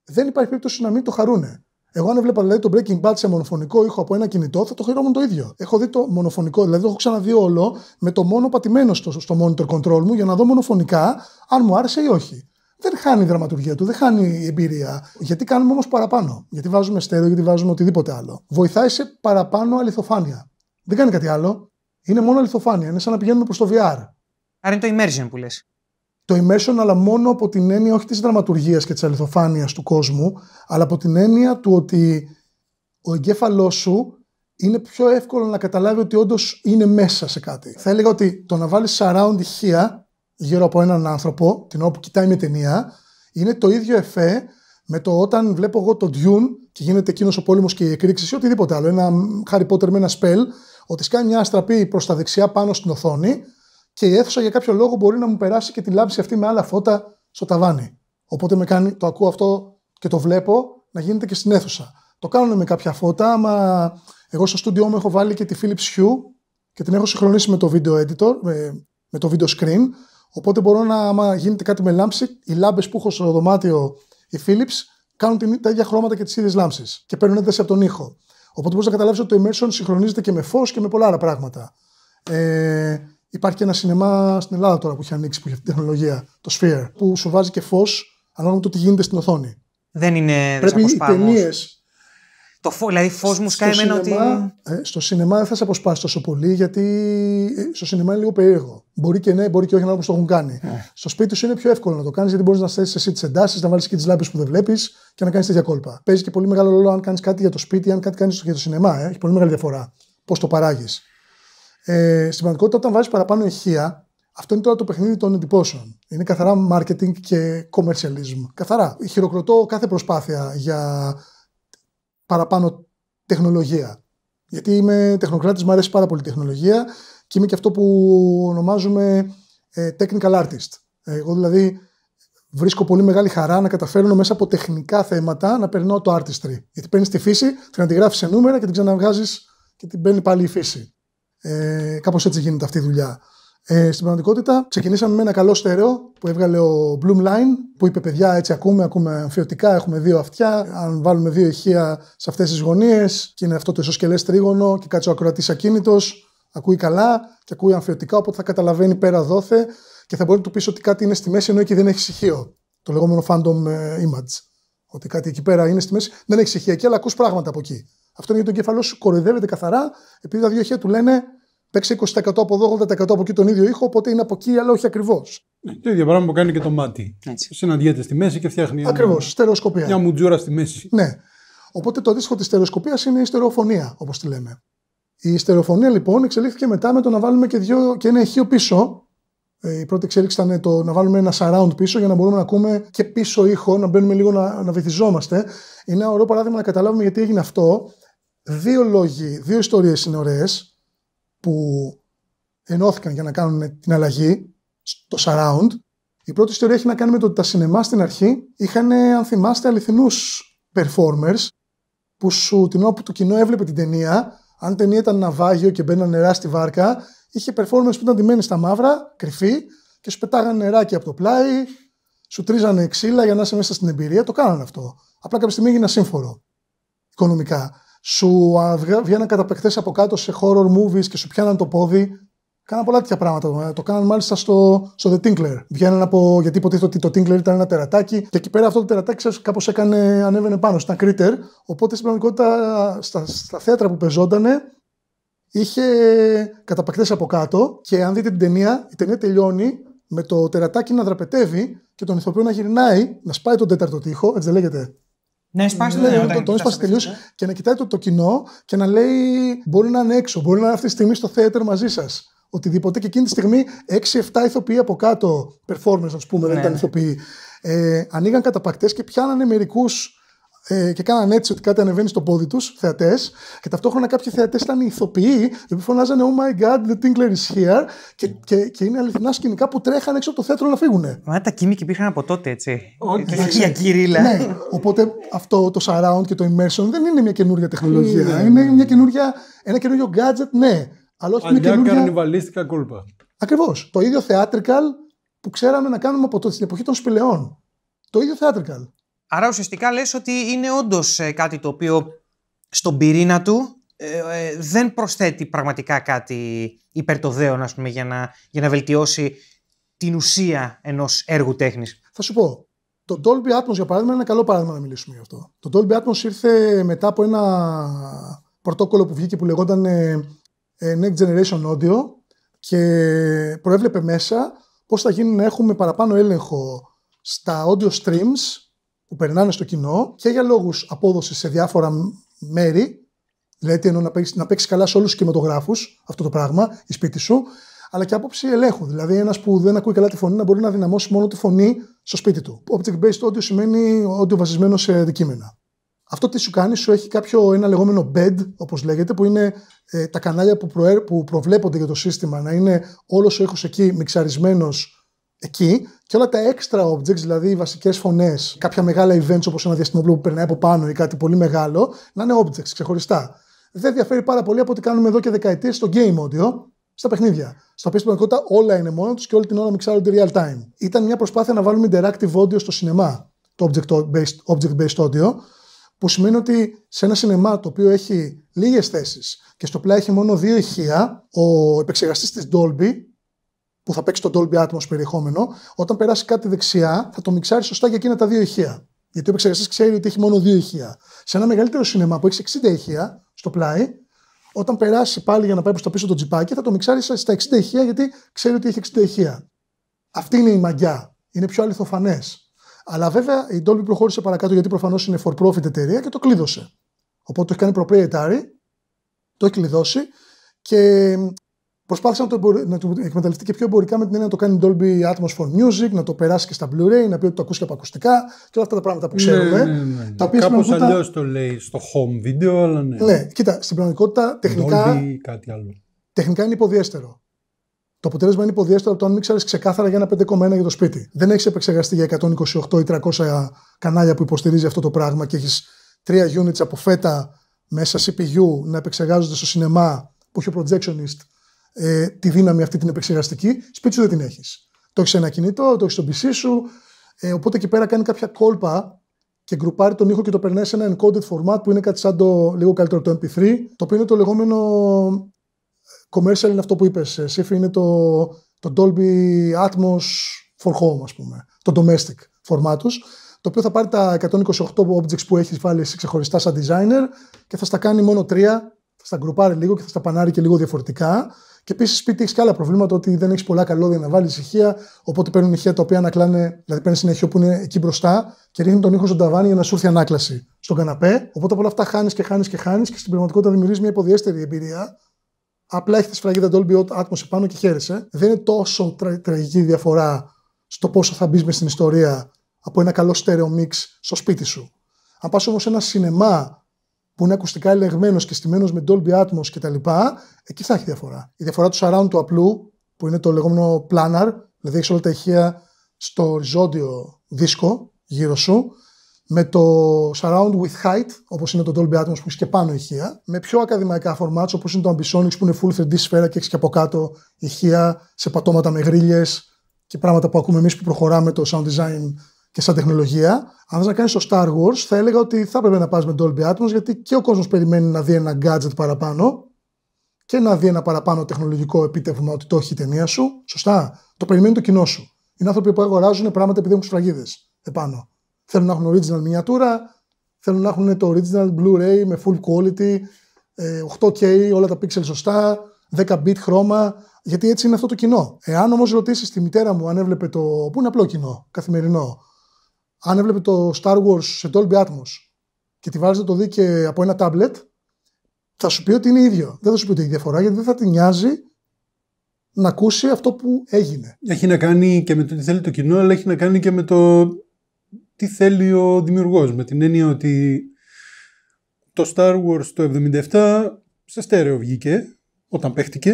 δεν υπάρχει περίπτωση να μην το χαρούνε. Εγώ, αν έβλεπα δηλαδή, το Breaking Bad σε μονοφωνικό ήχο από ένα κινητό, θα το χαιρόμουν το ίδιο. Έχω δει το μονοφωνικό, δηλαδή το έχω ξαναδεί όλο με το μόνο πατημένο στο, στο monitor control μου για να δω μονοφωνικά αν μου άρεσε ή όχι. Δεν χάνει η δραματουργία του, δεν χάνει η εμπειρία. Γιατί κάνουμε όμως παραπάνω. Γιατί βάζουμε στέρεο, γιατί βάζουμε οτιδήποτε άλλο. Βοηθάει σε παραπάνω αληθοφάνεια. Δεν κάνει κάτι άλλο. Είναι μόνο αληθοφάνεια. Είναι σαν να πηγαίνουμε προς το VR. Άρα είναι το immersion που λες το immersion, αλλά μόνο από την έννοια όχι της δραματουργίας και της αληθοφάνειας του κόσμου, αλλά από την έννοια του ότι ο εγκέφαλός σου είναι πιο εύκολο να καταλάβει ότι όντως είναι μέσα σε κάτι. Θα έλεγα ότι το να βάλεις surround ηχεία γύρω από έναν άνθρωπο, την ώρα που κοιτάει μια ταινία, είναι το ίδιο εφέ με το όταν βλέπω εγώ το Dune και γίνεται εκείνος ο πόλεμος και η εκρήξη ή οτιδήποτε άλλο. Ένα Harry Potter με ένα spell, ότι σκάει μια αστραπή προς τα δεξιά πάνω στην οθόνη και η αίθουσα για κάποιο λόγο μπορεί να μου περάσει και τη λάμψη αυτή με άλλα φώτα στο ταβάνι. Οπότε με κάνει, το ακούω αυτό και το βλέπω να γίνεται και στην αίθουσα. Το κάνουν με κάποια φώτα, άμα εγώ στο στούντιό μου έχω βάλει και τη Philips Hue και την έχω συγχρονίσει με το video editor, με, το video screen. Οπότε μπορώ να, άμα γίνεται κάτι με λάμψη, οι λάμπες που έχω στο δωμάτιο η Philips κάνουν την, τα ίδια χρώματα και τις ίδιες λάμψεις και παίρνουν ένταση από τον ήχο. Οπότε μπορείς να καταλάβεις ότι το immersion συγχρονίζεται και με φως και με πολλά άλλα πράγματα. Ε, Υπάρχει και ένα σινεμά στην Ελλάδα τώρα που έχει ανοίξει, που έχει αυτή την τεχνολογία, το Sphere, που σου βάζει και φως ανάλογα με το τι γίνεται στην οθόνη. Δεν είναι Πρέπει οι ταινίες. Το φω, δηλαδή φως μου σκάει εμένα ότι. Ε, στο σινεμά δεν θα σε αποσπάσει τόσο πολύ, γιατί ε, στο σινεμά είναι λίγο περίεργο. Μπορεί και ναι, μπορεί και όχι, ανάλογα το έχουν κάνει. Ναι. Στο σπίτι σου είναι πιο εύκολο να το κάνεις, γιατί μπορείς να θέσει εσύ τις εντάσεις, να βάλεις και τις λάμπε που δεν βλέπεις και να κάνεις τέτοια κόλπα. Παίζει και πολύ μεγάλο ρόλο αν κάνεις κάτι για το σπίτι, αν κάτι κάνεις για το σινεμά. Ε. Έχει πολύ μεγάλη διαφορά πώς το παράγεις. Ε, στην πραγματικότητα, όταν βάζεις παραπάνω ηχεία, αυτό είναι τώρα το παιχνίδι των εντυπώσεων. Είναι καθαρά marketing και commercialism. Καθαρά. Χειροκροτώ κάθε προσπάθεια για παραπάνω τεχνολογία. Γιατί είμαι τεχνοκράτης, μου αρέσει πάρα πολύ η τεχνολογία και είμαι και αυτό που ονομάζουμε ε, technical artist. Ε, εγώ δηλαδή βρίσκω πολύ μεγάλη χαρά να καταφέρνω μέσα από τεχνικά θέματα να περνώ το artistry. Γιατί παίρνεις τη φύση, την αντιγράφεις σε νούμερα και την ξαναβγάζεις και την παίρνει πάλι η φύση. Ε, Κάπως έτσι γίνεται αυτή η δουλειά. Ε, στην πραγματικότητα, ξεκινήσαμε με ένα καλό στερεό που έβγαλε ο Bloom Line, που είπε: Παιδιά, έτσι ακούμε, ακούμε αμφιωτικά, έχουμε δύο αυτιά. Αν βάλουμε δύο ηχεία σε αυτές τις γωνίες, και είναι αυτό το ισοσκελές τρίγωνο, και κάτσε ο ακροατής ακίνητος, ακούει καλά και ακούει αμφιωτικά, οπότε θα καταλαβαίνει πέρα δόθε και θα μπορεί να του πεις ότι κάτι είναι στη μέση ενώ εκεί δεν έχει ηχείο. Το λεγόμενο Phantom ε, image. Ότι κάτι εκεί πέρα είναι στη μέση, δεν έχει ηχεία εκεί, αλλά ακούς πράγματα από εκεί. Αυτό είναι γιατί ο κεφαλό σου κοροϊδεύεται καθαρά, επειδή τα δύο χέρια του λένε παίξε 20% από εδώ, 80% από εκεί τον ίδιο ήχο, οπότε είναι από εκεί, αλλά όχι ακριβώς. Ναι, το ίδιο πράγμα που κάνει και το μάτι. Έτσι. Συναντιέται στη μέση και φτιάχνει. Ακριβώ, ένα... στερεοσκοπία. Μια μουτζούρα στη μέση. Ναι. Οπότε το αντίστοιχο της στερεοσκοπίας είναι η στερεοφωνία, όπως τη λέμε. Η στερεοφωνία λοιπόν εξελίχθηκε μετά με το να βάλουμε και, δύο, και ένα ηχείο πίσω. Ε, η πρώτη εξέλιξη ήταν το να βάλουμε ένα surround πίσω για να μπορούμε να ακούμε και πίσω ήχο, να μπαίνουμε λίγο να, να βυθιζόμαστε. Είναι ένα ωραίο παράδειγμα να καταλάβουμε γιατί έγινε αυτό δύο λόγοι, δύο ιστορίες είναι ωραίες που ενώθηκαν για να κάνουν την αλλαγή στο surround. Η πρώτη ιστορία έχει να κάνει με το ότι τα σινεμά στην αρχή είχαν, αν θυμάστε, αληθινούς performers που σου την ώρα που το κοινό έβλεπε την ταινία, αν ταινία ήταν ναυάγιο και μπαίνανε νερά στη βάρκα, είχε performers που ήταν ντυμένοι στα μαύρα, κρυφοί, και σου πετάγανε νεράκι από το πλάι, σου τρίζανε ξύλα για να είσαι μέσα στην εμπειρία. Το κάνανε αυτό. Απλά κάποια στιγμή έγινε ασύμφορο οικονομικά σου βγαίναν καταπαικτές από κάτω σε horror movies και σου πιάναν το πόδι. Κάναν πολλά τέτοια πράγματα. Ε, το κάναν μάλιστα στο, στο The Tinkler. Βγαίναν από. Γιατί υποτίθεται ότι το Tinkler ήταν ένα τερατάκι και εκεί πέρα αυτό το τερατάκι κάπως έκανε, ανέβαινε πάνω. Ήταν κρίτερ. Οπότε στην πραγματικότητα στα, στα θέατρα που πεζότανε είχε καταπακτές από κάτω και αν δείτε την ταινία, η ταινία τελειώνει με το τερατάκι να δραπετεύει και τον ηθοποιό να γυρνάει, να σπάει τον τέταρτο τοίχο, έτσι δεν λέγεται. Να εσπάσετε ναι, το, τελείω ε. και να κοιτάει το, το κοινό και να λέει: Μπορεί να είναι έξω, μπορεί να είναι αυτή τη στιγμή στο θέατρο μαζί σας. Οτιδήποτε και εκείνη τη στιγμή 6-7 ηθοποιοί από κάτω, performers ας πούμε, ναι, δεν ήταν ναι. ηθοποιοί, ε, ανοίγαν καταπακτές και πιάνανε μερικούς ε, και κάναν έτσι ότι κάτι ανεβαίνει στο πόδι τους, θεατές. Και ταυτόχρονα κάποιοι θεατές ήταν ηθοποιοί, οι οποίοι φωνάζανε Oh my god, the Tinkler is here. Και, και, και είναι αληθινά σκηνικά που τρέχανε έξω από το θέατρο να φύγουν. Μα τα και υπήρχαν από τότε, έτσι. Όχι, για κυρίλα. Ναι, οπότε αυτό το surround και το immersion δεν είναι μια καινούργια τεχνολογία. Ναι. είναι μια καινούργια, ένα καινούργιο gadget, ναι. Αλλά όχι μια καινούργια... καρνιβαλίστικα κούλπα. Ακριβώς. Το ίδιο theatrical που ξέραμε να κάνουμε από τότε, στην εποχή των σπηλαιών. Το ίδιο theatrical. Άρα ουσιαστικά λες ότι είναι όντως ε, κάτι το οποίο στον πυρήνα του ε, ε, δεν προσθέτει πραγματικά κάτι υπερτοδέον ας πούμε, για, να, για να βελτιώσει την ουσία ενός έργου τέχνης. Θα σου πω, το Dolby Atmos για παράδειγμα είναι ένα καλό παράδειγμα να μιλήσουμε γι' αυτό. Το Dolby Atmos ήρθε μετά από ένα πρωτόκολλο που βγήκε που λεγόταν Next Generation Audio και προέβλεπε μέσα πώς θα γίνει να έχουμε παραπάνω έλεγχο στα audio streams που περνάνε στο κοινό και για λόγους απόδοσης σε διάφορα μέρη. Δηλαδή, εννοώ να παίξει, να παίξεις καλά σε όλους τους κινηματογράφους αυτό το πράγμα, η σπίτι σου, αλλά και άποψη ελέγχου. Δηλαδή, ένας που δεν ακούει καλά τη φωνή να μπορεί να δυναμώσει μόνο τη φωνή στο σπίτι του. Object-based audio σημαίνει audio βασισμένο σε αντικείμενα. Αυτό τι σου κάνει, σου έχει κάποιο, ένα λεγόμενο bed, όπως λέγεται, που είναι ε, τα κανάλια που, προέρ, που προβλέπονται για το σύστημα να είναι όλος ο ήχος εκεί μιξαρισμένος εκεί και όλα τα extra objects, δηλαδή οι βασικές φωνές, κάποια μεγάλα events όπως ένα διαστημόπλο που περνάει από πάνω ή κάτι πολύ μεγάλο, να είναι objects ξεχωριστά. Δεν διαφέρει πάρα πολύ από ό,τι κάνουμε εδώ και δεκαετίες στο game audio, στα παιχνίδια. Στα οποία στην πραγματικότητα όλα είναι μόνο τους και όλη την ώρα μιξάρονται real time. Ήταν μια προσπάθεια να βάλουμε interactive audio στο σινεμά, το object-based, object-based audio, που σημαίνει ότι σε ένα σινεμά το οποίο έχει λίγες θέσεις και στο πλάι έχει μόνο δύο ηχεία, ο επεξεργαστής της Dolby που θα παίξει το Dolby Atmos περιεχόμενο, όταν περάσει κάτι δεξιά, θα το μιξάρει σωστά για εκείνα τα δύο ηχεία. Γιατί ο επεξεργαστής ξέρει ότι έχει μόνο δύο ηχεία. Σε ένα μεγαλύτερο σινεμά που έχει 60 ηχεία στο πλάι, όταν περάσει πάλι για να πάει προς τα πίσω το τζιπάκι, θα το μιξάρει στα 60 ηχεία γιατί ξέρει ότι έχει 60 ηχεία. Αυτή είναι η μαγιά. Είναι πιο αληθοφανές. Αλλά βέβαια η Dolby προχώρησε παρακάτω γιατί προφανώς είναι for profit εταιρεία και το κλείδωσε. Οπότε το έχει κάνει το κλειδώσει και Προσπάθησα να το, να το εκμεταλλευτεί και πιο εμπορικά με την έννοια να το κάνει Dolby Atmos for Music, να το περάσει και στα Blu-ray, να πει ότι το ακούσει και από ακουστικά και όλα αυτά τα πράγματα που ναι, ξέρουμε. Ναι, ναι. αλλιώς το λέει στο home video, αλλά ναι. Ναι, κοίτα, στην πραγματικότητα τεχνικά. κάτι άλλο. Τεχνικά είναι υποδιέστερο. Το αποτέλεσμα είναι υποδιέστερο από το αν μην ξέρεις ξεκάθαρα για ένα 5,1 για το σπίτι. Δεν έχεις επεξεργαστεί για 128 ή 300 κανάλια που υποστηρίζει αυτό το πράγμα και έχεις τρία units από φέτα μέσα CPU να επεξεργάζονται στο σινεμά που έχει ο projectionist ε, τη δύναμη αυτή την επεξεργαστική, σπίτι σου δεν την έχεις. Το έχεις ένα κινητό, το έχεις στο PC σου. Ε, οπότε εκεί πέρα κάνει κάποια κόλπα και γκρουπάρει τον ήχο και το περνάει σε ένα encoded format που είναι κάτι σαν το λίγο καλύτερο το MP3, το οποίο είναι το λεγόμενο ε, commercial, είναι αυτό που είπες. Ε, Σύφη είναι το, το Dolby Atmos for home, ας πούμε, το domestic format τους. το οποίο θα πάρει τα 128 objects που έχεις βάλει ξεχωριστά σαν designer και θα στα κάνει μόνο τρία, θα στα γκρουπάρει λίγο και θα στα πανάρει και λίγο διαφορετικά και επίσης σπίτι έχεις και άλλα προβλήματα, ότι δεν έχεις πολλά καλώδια να βάλεις ηχεία. Οπότε παίρνουν ηχεία τα οποία ανακλάνε, δηλαδή παίρνεις ένα ηχείο που είναι εκεί μπροστά και ρίχνει τον ήχο στον ταβάνι για να σου έρθει ανάκλαση στον καναπέ. Οπότε από όλα αυτά χάνεις και χάνεις και χάνεις και στην πραγματικότητα δημιουργείς μια υποδιέστερη εμπειρία. Απλά έχεις τη σφραγίδα Dolby Atmos επάνω και χαίρεσαι. Δεν είναι τόσο τρα, τραγική διαφορά στο πόσο θα μπεις μες στην ιστορία από ένα καλό στέρεο μίξ στο σπίτι σου. Αν πας όμως ένα σινεμά που είναι ακουστικά ελεγμένος και στημένος με Dolby Atmos κτλ., εκεί θα έχει διαφορά. Η διαφορά του surround του απλού, που είναι το λεγόμενο planar, δηλαδή έχεις όλα τα ηχεία στο οριζόντιο δίσκο γύρω σου, με το surround with height, όπως είναι το Dolby Atmos που έχεις και πάνω ηχεία, με πιο ακαδημαϊκά formats όπως είναι το Ambisonics που είναι full 3D σφαίρα και έχεις και από κάτω ηχεία σε πατώματα με γρίλιες και πράγματα που ακούμε εμείς που προχωράμε το sound design και σαν τεχνολογία. Αν να κάνεις το Star Wars, θα έλεγα ότι θα έπρεπε να πας με Dolby Atmos γιατί και ο κόσμος περιμένει να δει ένα gadget παραπάνω και να δει ένα παραπάνω τεχνολογικό επίτευγμα ότι το έχει η ταινία σου. Σωστά. Το περιμένει το κοινό σου. Είναι άνθρωποι που αγοράζουν πράγματα επειδή έχουν σφραγίδε επάνω. Θέλουν να έχουν original μινιατούρα, θέλουν να έχουν το original Blu-ray με full quality, 8K, ε, όλα τα pixel σωστά, 10 bit χρώμα, γιατί έτσι είναι αυτό το κοινό. Εάν όμως ρωτήσεις τη μητέρα μου αν έβλεπε το. που είναι απλό κοινό, καθημερινό, αν έβλεπε το Star Wars σε Dolby Atmos και τη βάζει να το δει και από ένα τάμπλετ, θα σου πει ότι είναι ίδιο. Δεν θα σου πει ότι έχει διαφορά, γιατί δεν θα την νοιάζει να ακούσει αυτό που έγινε. Έχει να κάνει και με το τι θέλει το κοινό, αλλά έχει να κάνει και με το τι θέλει ο δημιουργός. Με την έννοια ότι το Star Wars το 77 σε στέρεο βγήκε όταν παίχτηκε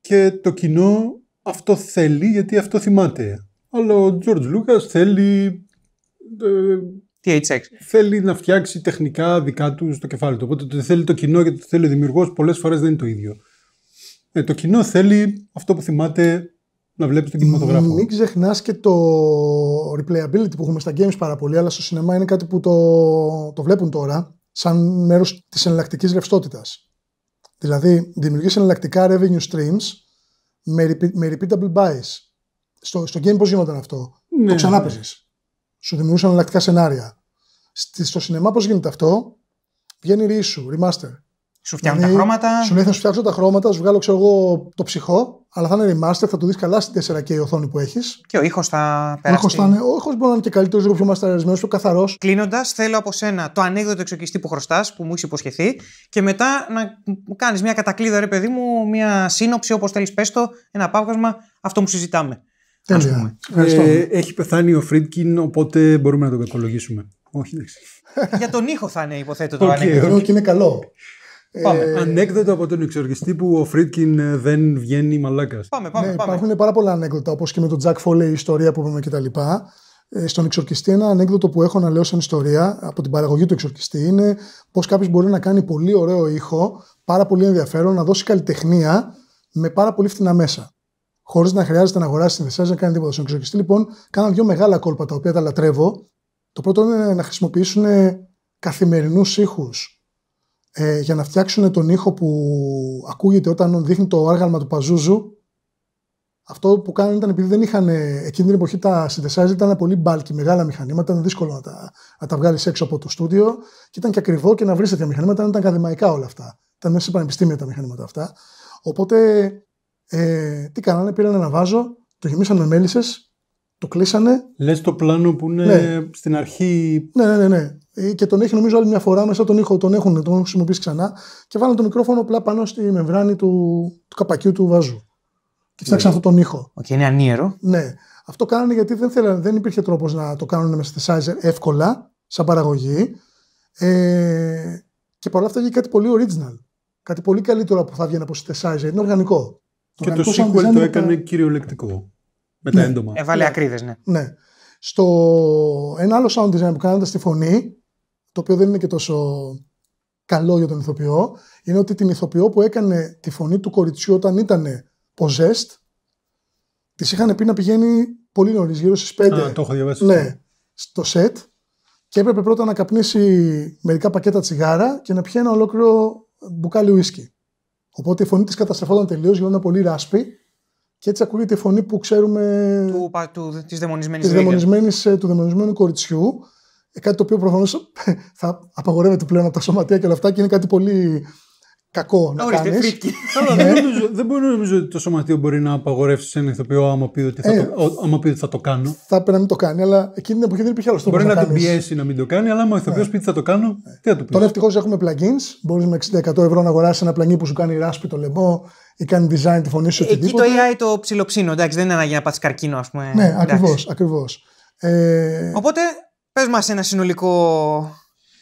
και το κοινό αυτό θέλει γιατί αυτό θυμάται. Αλλά ο George Lucas θέλει THX. Ε, θέλει να φτιάξει τεχνικά δικά του στο κεφάλι του. Οπότε το θέλει το κοινό γιατί το θέλει ο δημιουργός πολλές φορές δεν είναι το ίδιο. Ε, το κοινό θέλει αυτό που θυμάται να βλέπεις τον κινηματογράφο. Μην ξεχνάς και το replayability που έχουμε στα games πάρα πολύ, αλλά στο σινεμά είναι κάτι που το, το βλέπουν τώρα σαν μέρος της εναλλακτικής ρευστότητας. Δηλαδή, δημιουργείς εναλλακτικά revenue streams με, repeatable buys. Στο, στο game πώς γινόταν αυτό. Ναι. Το ξανάπαιζες σου δημιουργούσαν εναλλακτικά σενάρια. Στο σινεμά πώς γίνεται αυτό, βγαίνει ρίσου, remaster. Σου φτιάχνουν δηλαδή, τα χρώματα. Σου λέει θα σου φτιάξω τα χρώματα, σου βγάλω ξέρω εγώ το ψυχό, αλλά θα είναι remaster, θα το δεις καλά στην 4K η οθόνη που έχεις. Και ο ήχος θα περάσει. Ο ήχος είναι... μπορεί να είναι και καλύτερος, λίγο πιο μασταρισμένο, πιο καθαρός. Κλείνοντας, θέλω από σένα το ανέκδοτο εξοκιστή που χρωστάς, που μου έχει υποσχεθεί, και μετά να κάνεις μια κατακλείδα, ρε παιδί μου, μια σύνοψη, όπως θέλεις, πες το, ένα παύγασμα, αυτό που συζητάμε. Ε, έχει πεθάνει ο Φρίντκιν, οπότε μπορούμε να τον κακολογήσουμε. Όχι, εντάξει. Για τον ήχο θα είναι, υποθέτω το okay, ανέκδοτο. Okay. είναι καλό. Πάμε. Ε, ανέκδοτο από τον εξοργιστή που ο Φρίντκιν ε, δεν βγαίνει μαλάκας. Πάμε, πάμε, ναι, πάμε. Υπάρχουν πάρα πολλά ανέκδοτα, όπως και με τον Τζακ Φόλε, η ιστορία που είπαμε κτλ. Ε, στον εξορκιστή, ένα ανέκδοτο που έχω να λέω σαν ιστορία από την παραγωγή του εξορκιστή είναι πώς κάποιος μπορεί να κάνει πολύ ωραίο ήχο, πάρα πολύ ενδιαφέρον, να δώσει καλλιτεχνία με πάρα πολύ φθηνά μέσα χωρίς να χρειάζεται να αγοράσει συνδεσάζει, να κάνει τίποτα. Στον εξοχιστή, λοιπόν, κάναν δύο μεγάλα κόλπα τα οποία τα λατρεύω. Το πρώτο είναι να χρησιμοποιήσουν καθημερινούς ήχους ε, για να φτιάξουν τον ήχο που ακούγεται όταν δείχνει το άργαλμα του Παζούζου. Αυτό που κάνανε ήταν επειδή δεν είχαν ε, εκείνη την εποχή τα συνδεσάζει, ήταν πολύ μπάλκι, μεγάλα μηχανήματα, ήταν δύσκολο να τα, να βγάλεις έξω από το στούντιο και ήταν και ακριβό και να βρεις τέτοια μηχανήματα, ήταν ακαδημαϊκά όλα αυτά. Ήταν μέσα σε πανεπιστήμια τα μηχανήματα αυτά. Οπότε ε, τι κάνανε, πήραν ένα βάζο, το γεμίσανε με μέλισσες, το κλείσανε. Λες το πλάνο που είναι ναι. στην αρχή. Ναι, ναι, ναι, ναι. Ε, και τον έχει νομίζω άλλη μια φορά μέσα τον ήχο, τον έχουν, τον έχουν χρησιμοποιήσει ξανά. Και βάλανε το μικρόφωνο απλά πάνω στη μεμβράνη του, του καπακιού του βάζου. Και ναι. φτιάξαν αυτόν τον ήχο. Οκ, okay, είναι ανίερο. Ναι. Αυτό κάνανε γιατί δεν, δεν υπήρχε τρόπος να το κάνουν με synthesizer εύκολα, σαν παραγωγή. Ε, και παρόλα αυτά βγήκε κάτι πολύ original. Κάτι πολύ καλύτερο που θα βγαίνει από synthesizer. Είναι οργανικό και το sequel το έκανε τα... κυριολεκτικό. Με τα ναι, έντομα. Έβαλε ναι. ακρίδες, ναι. ναι. Στο ένα άλλο sound design που κάνατε στη φωνή, το οποίο δεν είναι και τόσο καλό για τον ηθοποιό, είναι ότι την ηθοποιό που έκανε τη φωνή του κοριτσιού όταν ήταν possessed, τη είχαν πει να πηγαίνει πολύ νωρίς, γύρω στις 5. Α, το έχω διαβάσει. Ναι, στο set και έπρεπε πρώτα να καπνίσει μερικά πακέτα τσιγάρα και να πιει ένα ολόκληρο μπουκάλι ουίσκι. Οπότε η φωνή της καταστρεφόταν τελείως, γινόταν πολύ ράσπη. Και έτσι ακούγεται η φωνή που ξέρουμε. Του, του, της δαιμονισμένης της δαιμονισμένης, ε, του δαιμονισμένου κοριτσιού. Ε, κάτι το οποίο προφανώς θα απαγορεύεται πλέον από τα σωματεία και όλα αυτά και είναι κάτι πολύ κακό να κάνει. Ε. Δεν μπορεί να νομίζω ότι το σωματείο μπορεί να απαγορεύσει σε έναν ηθοποιό ε. άμα πει ότι θα το κάνω. Θα έπρεπε να μην το κάνει, αλλά εκείνη την εποχή δεν υπήρχε άλλο τρόπο. Μπορεί να την πιέσει να μην το κάνει, αλλά άμα ο ηθοποιός ε. πει ότι θα το κάνω, τι θα του πεις. Τώρα ευτυχώς έχουμε plugins. Μπορείς με 60 ευρώ να αγοράσεις ένα plugin που σου κάνει ράσπι το λαιμό ή κάνει design τη φωνή σου. Εκεί το AI το ψιλοψίνο, εντάξει, δεν είναι ανάγκη να πάθεις καρκίνο, ας πούμε. Ναι, ακριβώ. Οπότε πες μας ένα συνολικό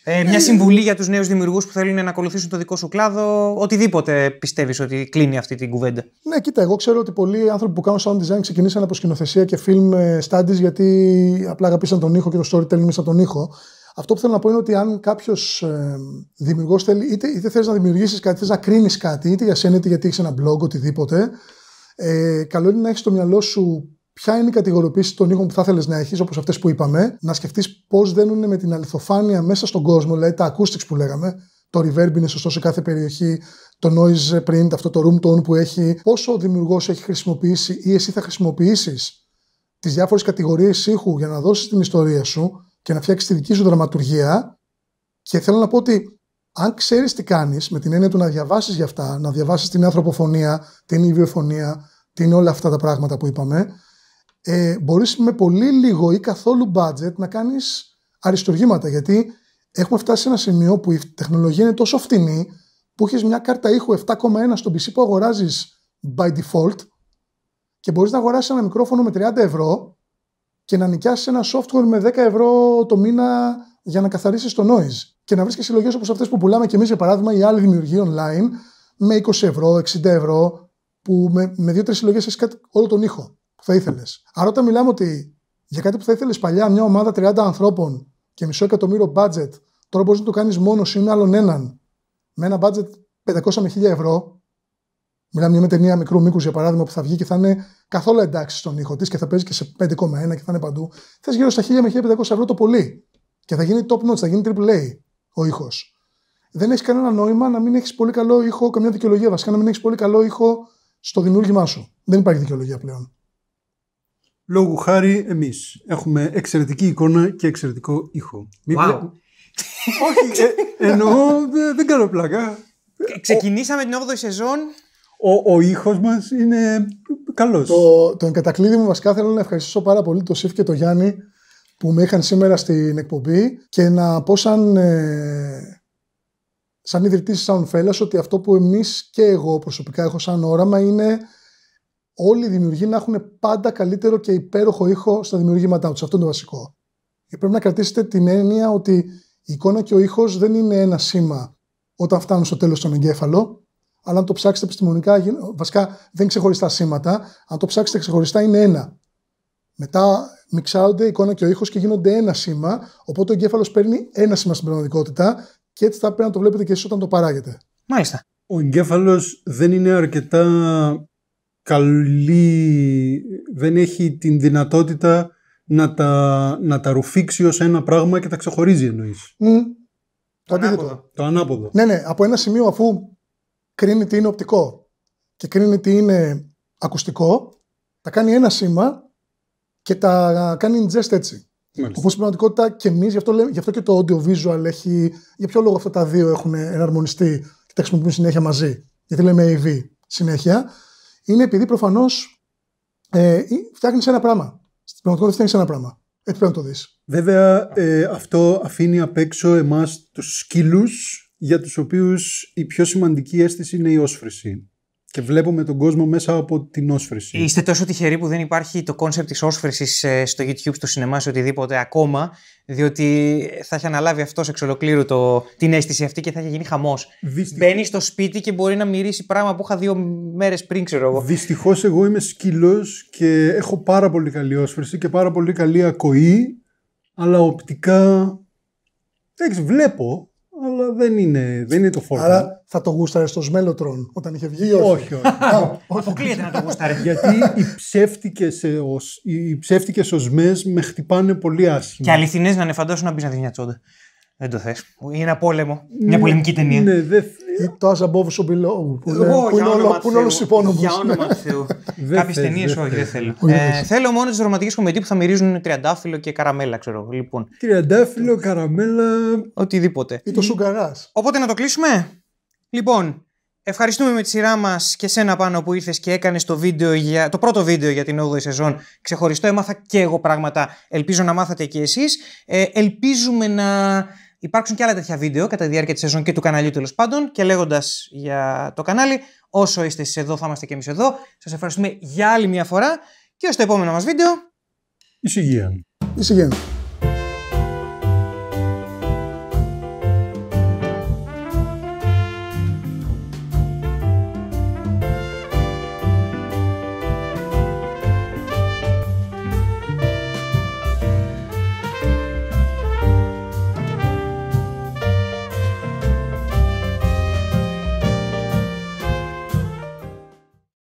ε, μια συμβουλή για τους νέους δημιουργούς που θέλουν να ακολουθήσουν το δικό σου κλάδο, οτιδήποτε πιστεύεις ότι κλείνει αυτή την κουβέντα. Ναι, κοίτα, εγώ ξέρω ότι πολλοί άνθρωποι που κάνουν sound design ξεκινήσαν από σκηνοθεσία και film ε, studies γιατί απλά αγαπήσαν τον ήχο και το storytelling μέσα τον ήχο. Αυτό που θέλω να πω είναι ότι αν κάποιος ε, δημιουργός θέλει, είτε, είτε θες να δημιουργήσεις κάτι, θες να κρίνεις κάτι, είτε για σένα είτε γιατί έχεις ένα blog, οτιδήποτε, ε, καλό είναι να έχεις στο μυαλό σου ποια είναι η κατηγοριοποίηση των ήχων που θα ήθελε να έχεις, όπως αυτές που είπαμε, να σκεφτείς πώς δένουν με την αληθοφάνεια μέσα στον κόσμο, δηλαδή τα acoustics που λέγαμε, το reverb είναι σωστό σε κάθε περιοχή, το noise print, αυτό το room tone που έχει, πόσο ο δημιουργός έχει χρησιμοποιήσει ή εσύ θα χρησιμοποιήσεις τις διάφορες κατηγορίες ήχου για να δώσεις την ιστορία σου και να φτιάξεις τη δική σου δραματουργία. Και θέλω να πω ότι αν ξέρεις τι κάνεις, με την έννοια του να διαβάσεις για αυτά, να διαβάσεις την ανθρωποφωνία, την ιδιοφωνία, την όλα αυτά τα πράγματα που είπαμε, ε, μπορείς με πολύ λίγο ή καθόλου budget να κάνεις αριστοργήματα γιατί έχουμε φτάσει σε ένα σημείο που η τεχνολογία είναι τόσο φτηνή που έχεις μια κάρτα ήχου 7,1 στον PC που αγοράζεις by default και μπορείς να αγοράσεις ένα μικρόφωνο με 30 ευρώ και να νοικιάσεις ένα software με 10 ευρώ το μήνα για να καθαρίσεις το noise και να βρεις και συλλογές όπως αυτές που πουλάμε και εμείς για παράδειγμα η άλλοι δημιουργοί online με 20 ευρώ, 60 ευρώ που με, με δύο-τρεις συλλογές έχεις όλο τον ήχο θα ήθελες. Άρα, όταν μιλάμε ότι για κάτι που θα ήθελες παλιά, μια ομάδα 30 ανθρώπων και μισό εκατομμύριο budget, τώρα μπορείς να το κάνεις μόνος ή με άλλον έναν, με ένα budget 500 με 1000 ευρώ. Μιλάμε για μια ταινία μικρού μήκους για παράδειγμα που θα βγει και θα είναι καθόλου εντάξει στον ήχο της και θα παίζει και σε 5,1 και θα είναι παντού. Θες γύρω στα 1000 με 1500 ευρώ το πολύ. Και θα γίνει top notch, θα γίνει triple A ο ήχος. Δεν έχεις κανένα νόημα να μην έχεις πολύ καλό ήχο, καμιά δικαιολογία βασικά να μην έχεις πολύ καλό ήχο στο δημιούργημά σου. Δεν υπάρχει δικαιολογία πλέον. Λόγου χάρη εμείς. Έχουμε εξαιρετική εικόνα και εξαιρετικό ήχο. Μην wow. Όχι, ε, εννοώ δεν κάνω πλάκα. Ξεκινήσαμε την 8η σεζόν. Ο, ο ήχος μας είναι καλός. Το, το μου βασικά θέλω να ευχαριστήσω πάρα πολύ τον Σιφ και τον Γιάννη που με είχαν σήμερα στην εκπομπή και να πω σαν, ε, σαν ιδρυτής ότι αυτό που εμείς και εγώ προσωπικά έχω σαν όραμα είναι όλοι οι δημιουργοί να έχουν πάντα καλύτερο και υπέροχο ήχο στα δημιουργήματά τους. Αυτό είναι το βασικό. Και πρέπει να κρατήσετε την έννοια ότι η εικόνα και ο ήχος δεν είναι ένα σήμα όταν φτάνουν στο τέλος στον εγκέφαλο, αλλά αν το ψάξετε επιστημονικά, βασικά δεν ξεχωριστά σήματα. Αν το ψάξετε ξεχωριστά, είναι ένα. Μετά μιξάρονται η εικόνα και ο ήχος και γίνονται ένα σήμα. Οπότε ο εγκέφαλος παίρνει ένα σήμα στην πραγματικότητα και έτσι θα πρέπει να το βλέπετε και εσείς όταν το παράγετε. Μάλιστα. Ο εγκέφαλος δεν είναι αρκετά καλή, δεν έχει την δυνατότητα να τα, να τα ρουφήξει ως ένα πράγμα και τα ξεχωρίζει εννοείς. Το αντίθετο. Το ανάποδο. Ναι, ναι. Από ένα σημείο αφού κρίνει τι είναι οπτικό και κρίνει τι είναι ακουστικό, τα κάνει ένα σήμα και τα κάνει ingest έτσι. Μάλιστα. στην πραγματικότητα και εμείς γι αυτό, γι' αυτό και το audiovisual έχει, για ποιο λόγο αυτά τα δύο έχουν εναρμονιστεί και τα χρησιμοποιούν συνέχεια μαζί. Γιατί λέμε AV συνέχεια, είναι επειδή προφανώς ε, φτιάχνεις ένα πράγμα. Στην πραγματικότητα φτιάχνεις ένα πράγμα. Έτσι πρέπει να το δεις. Βέβαια, ε, αυτό αφήνει απ' έξω εμάς τους σκύλους για τους οποίους η πιο σημαντική αίσθηση είναι η όσφρηση και βλέπουμε τον κόσμο μέσα από την όσφρηση. Είστε τόσο τυχεροί που δεν υπάρχει το κόνσεπτ της όσφρησης ε, στο YouTube, στο σινεμά, σε οτιδήποτε ακόμα, διότι θα έχει αναλάβει αυτός εξ ολοκλήρου το, την αίσθηση αυτή και θα έχει γίνει χαμός. Μπαίνει στο σπίτι και μπορεί να μυρίσει πράγμα που είχα δύο μέρες πριν, ξέρω εγώ. Δυστυχώς, εγώ είμαι σκύλος και έχω πάρα πολύ καλή όσφρηση και πάρα πολύ καλή ακοή, αλλά οπτικά. Εντάξει, βλέπω, αλλά δεν είναι, δεν είναι το φόρμα. Άρα θα το γούσταρες στο Σμέλοτρον όταν είχε βγει, όχι. Όχι, όχι. όχι. Αποκλείεται να το γούσταρε. Γιατί οι ψεύτικες ε, οσμές με χτυπάνε πολύ άσχημα. Και αληθινές να είναι φαντάσου να μπεις να δεις μια τσόντα. Δεν το θες. Είναι ένα πόλεμο. Μια ναι, πολεμική ταινία. Ναι, δεν ή το As Above So Below. Που, είναι, που, είναι Για όνομα του Θεού. Κάποιε ταινίε όχι, δεν θέλω. Ε, θέλω μόνο τις ρομαντικές κομμεντίες που θα μυρίζουν τριαντάφυλλο και καραμέλα, ξέρω λοιπόν. Τριαντάφυλλο, καραμέλα. Οτιδήποτε. Ή το σουγκαράς. Οπότε να το κλείσουμε. Λοιπόν, Ευχαριστούμε με τη σειρά μας και σένα πάνω που ήρθες και έκανες το, για... το πρώτο βίντεο για την 8η σεζόν. Ξεχωριστό, έμαθα και εγώ πράγματα. Ελπίζω να μάθατε και εσείς. Ε, ελπίζουμε να Υπάρξουν και άλλα τέτοια βίντεο κατά τη διάρκεια της σεζόν και του καναλιού τέλος πάντων. Και λέγοντας για το κανάλι, όσο είστε εσείς εδώ, θα είμαστε και εμείς εδώ. Σας ευχαριστούμε για άλλη μια φορά και ω το επόμενο μας βίντεο... Υγεία.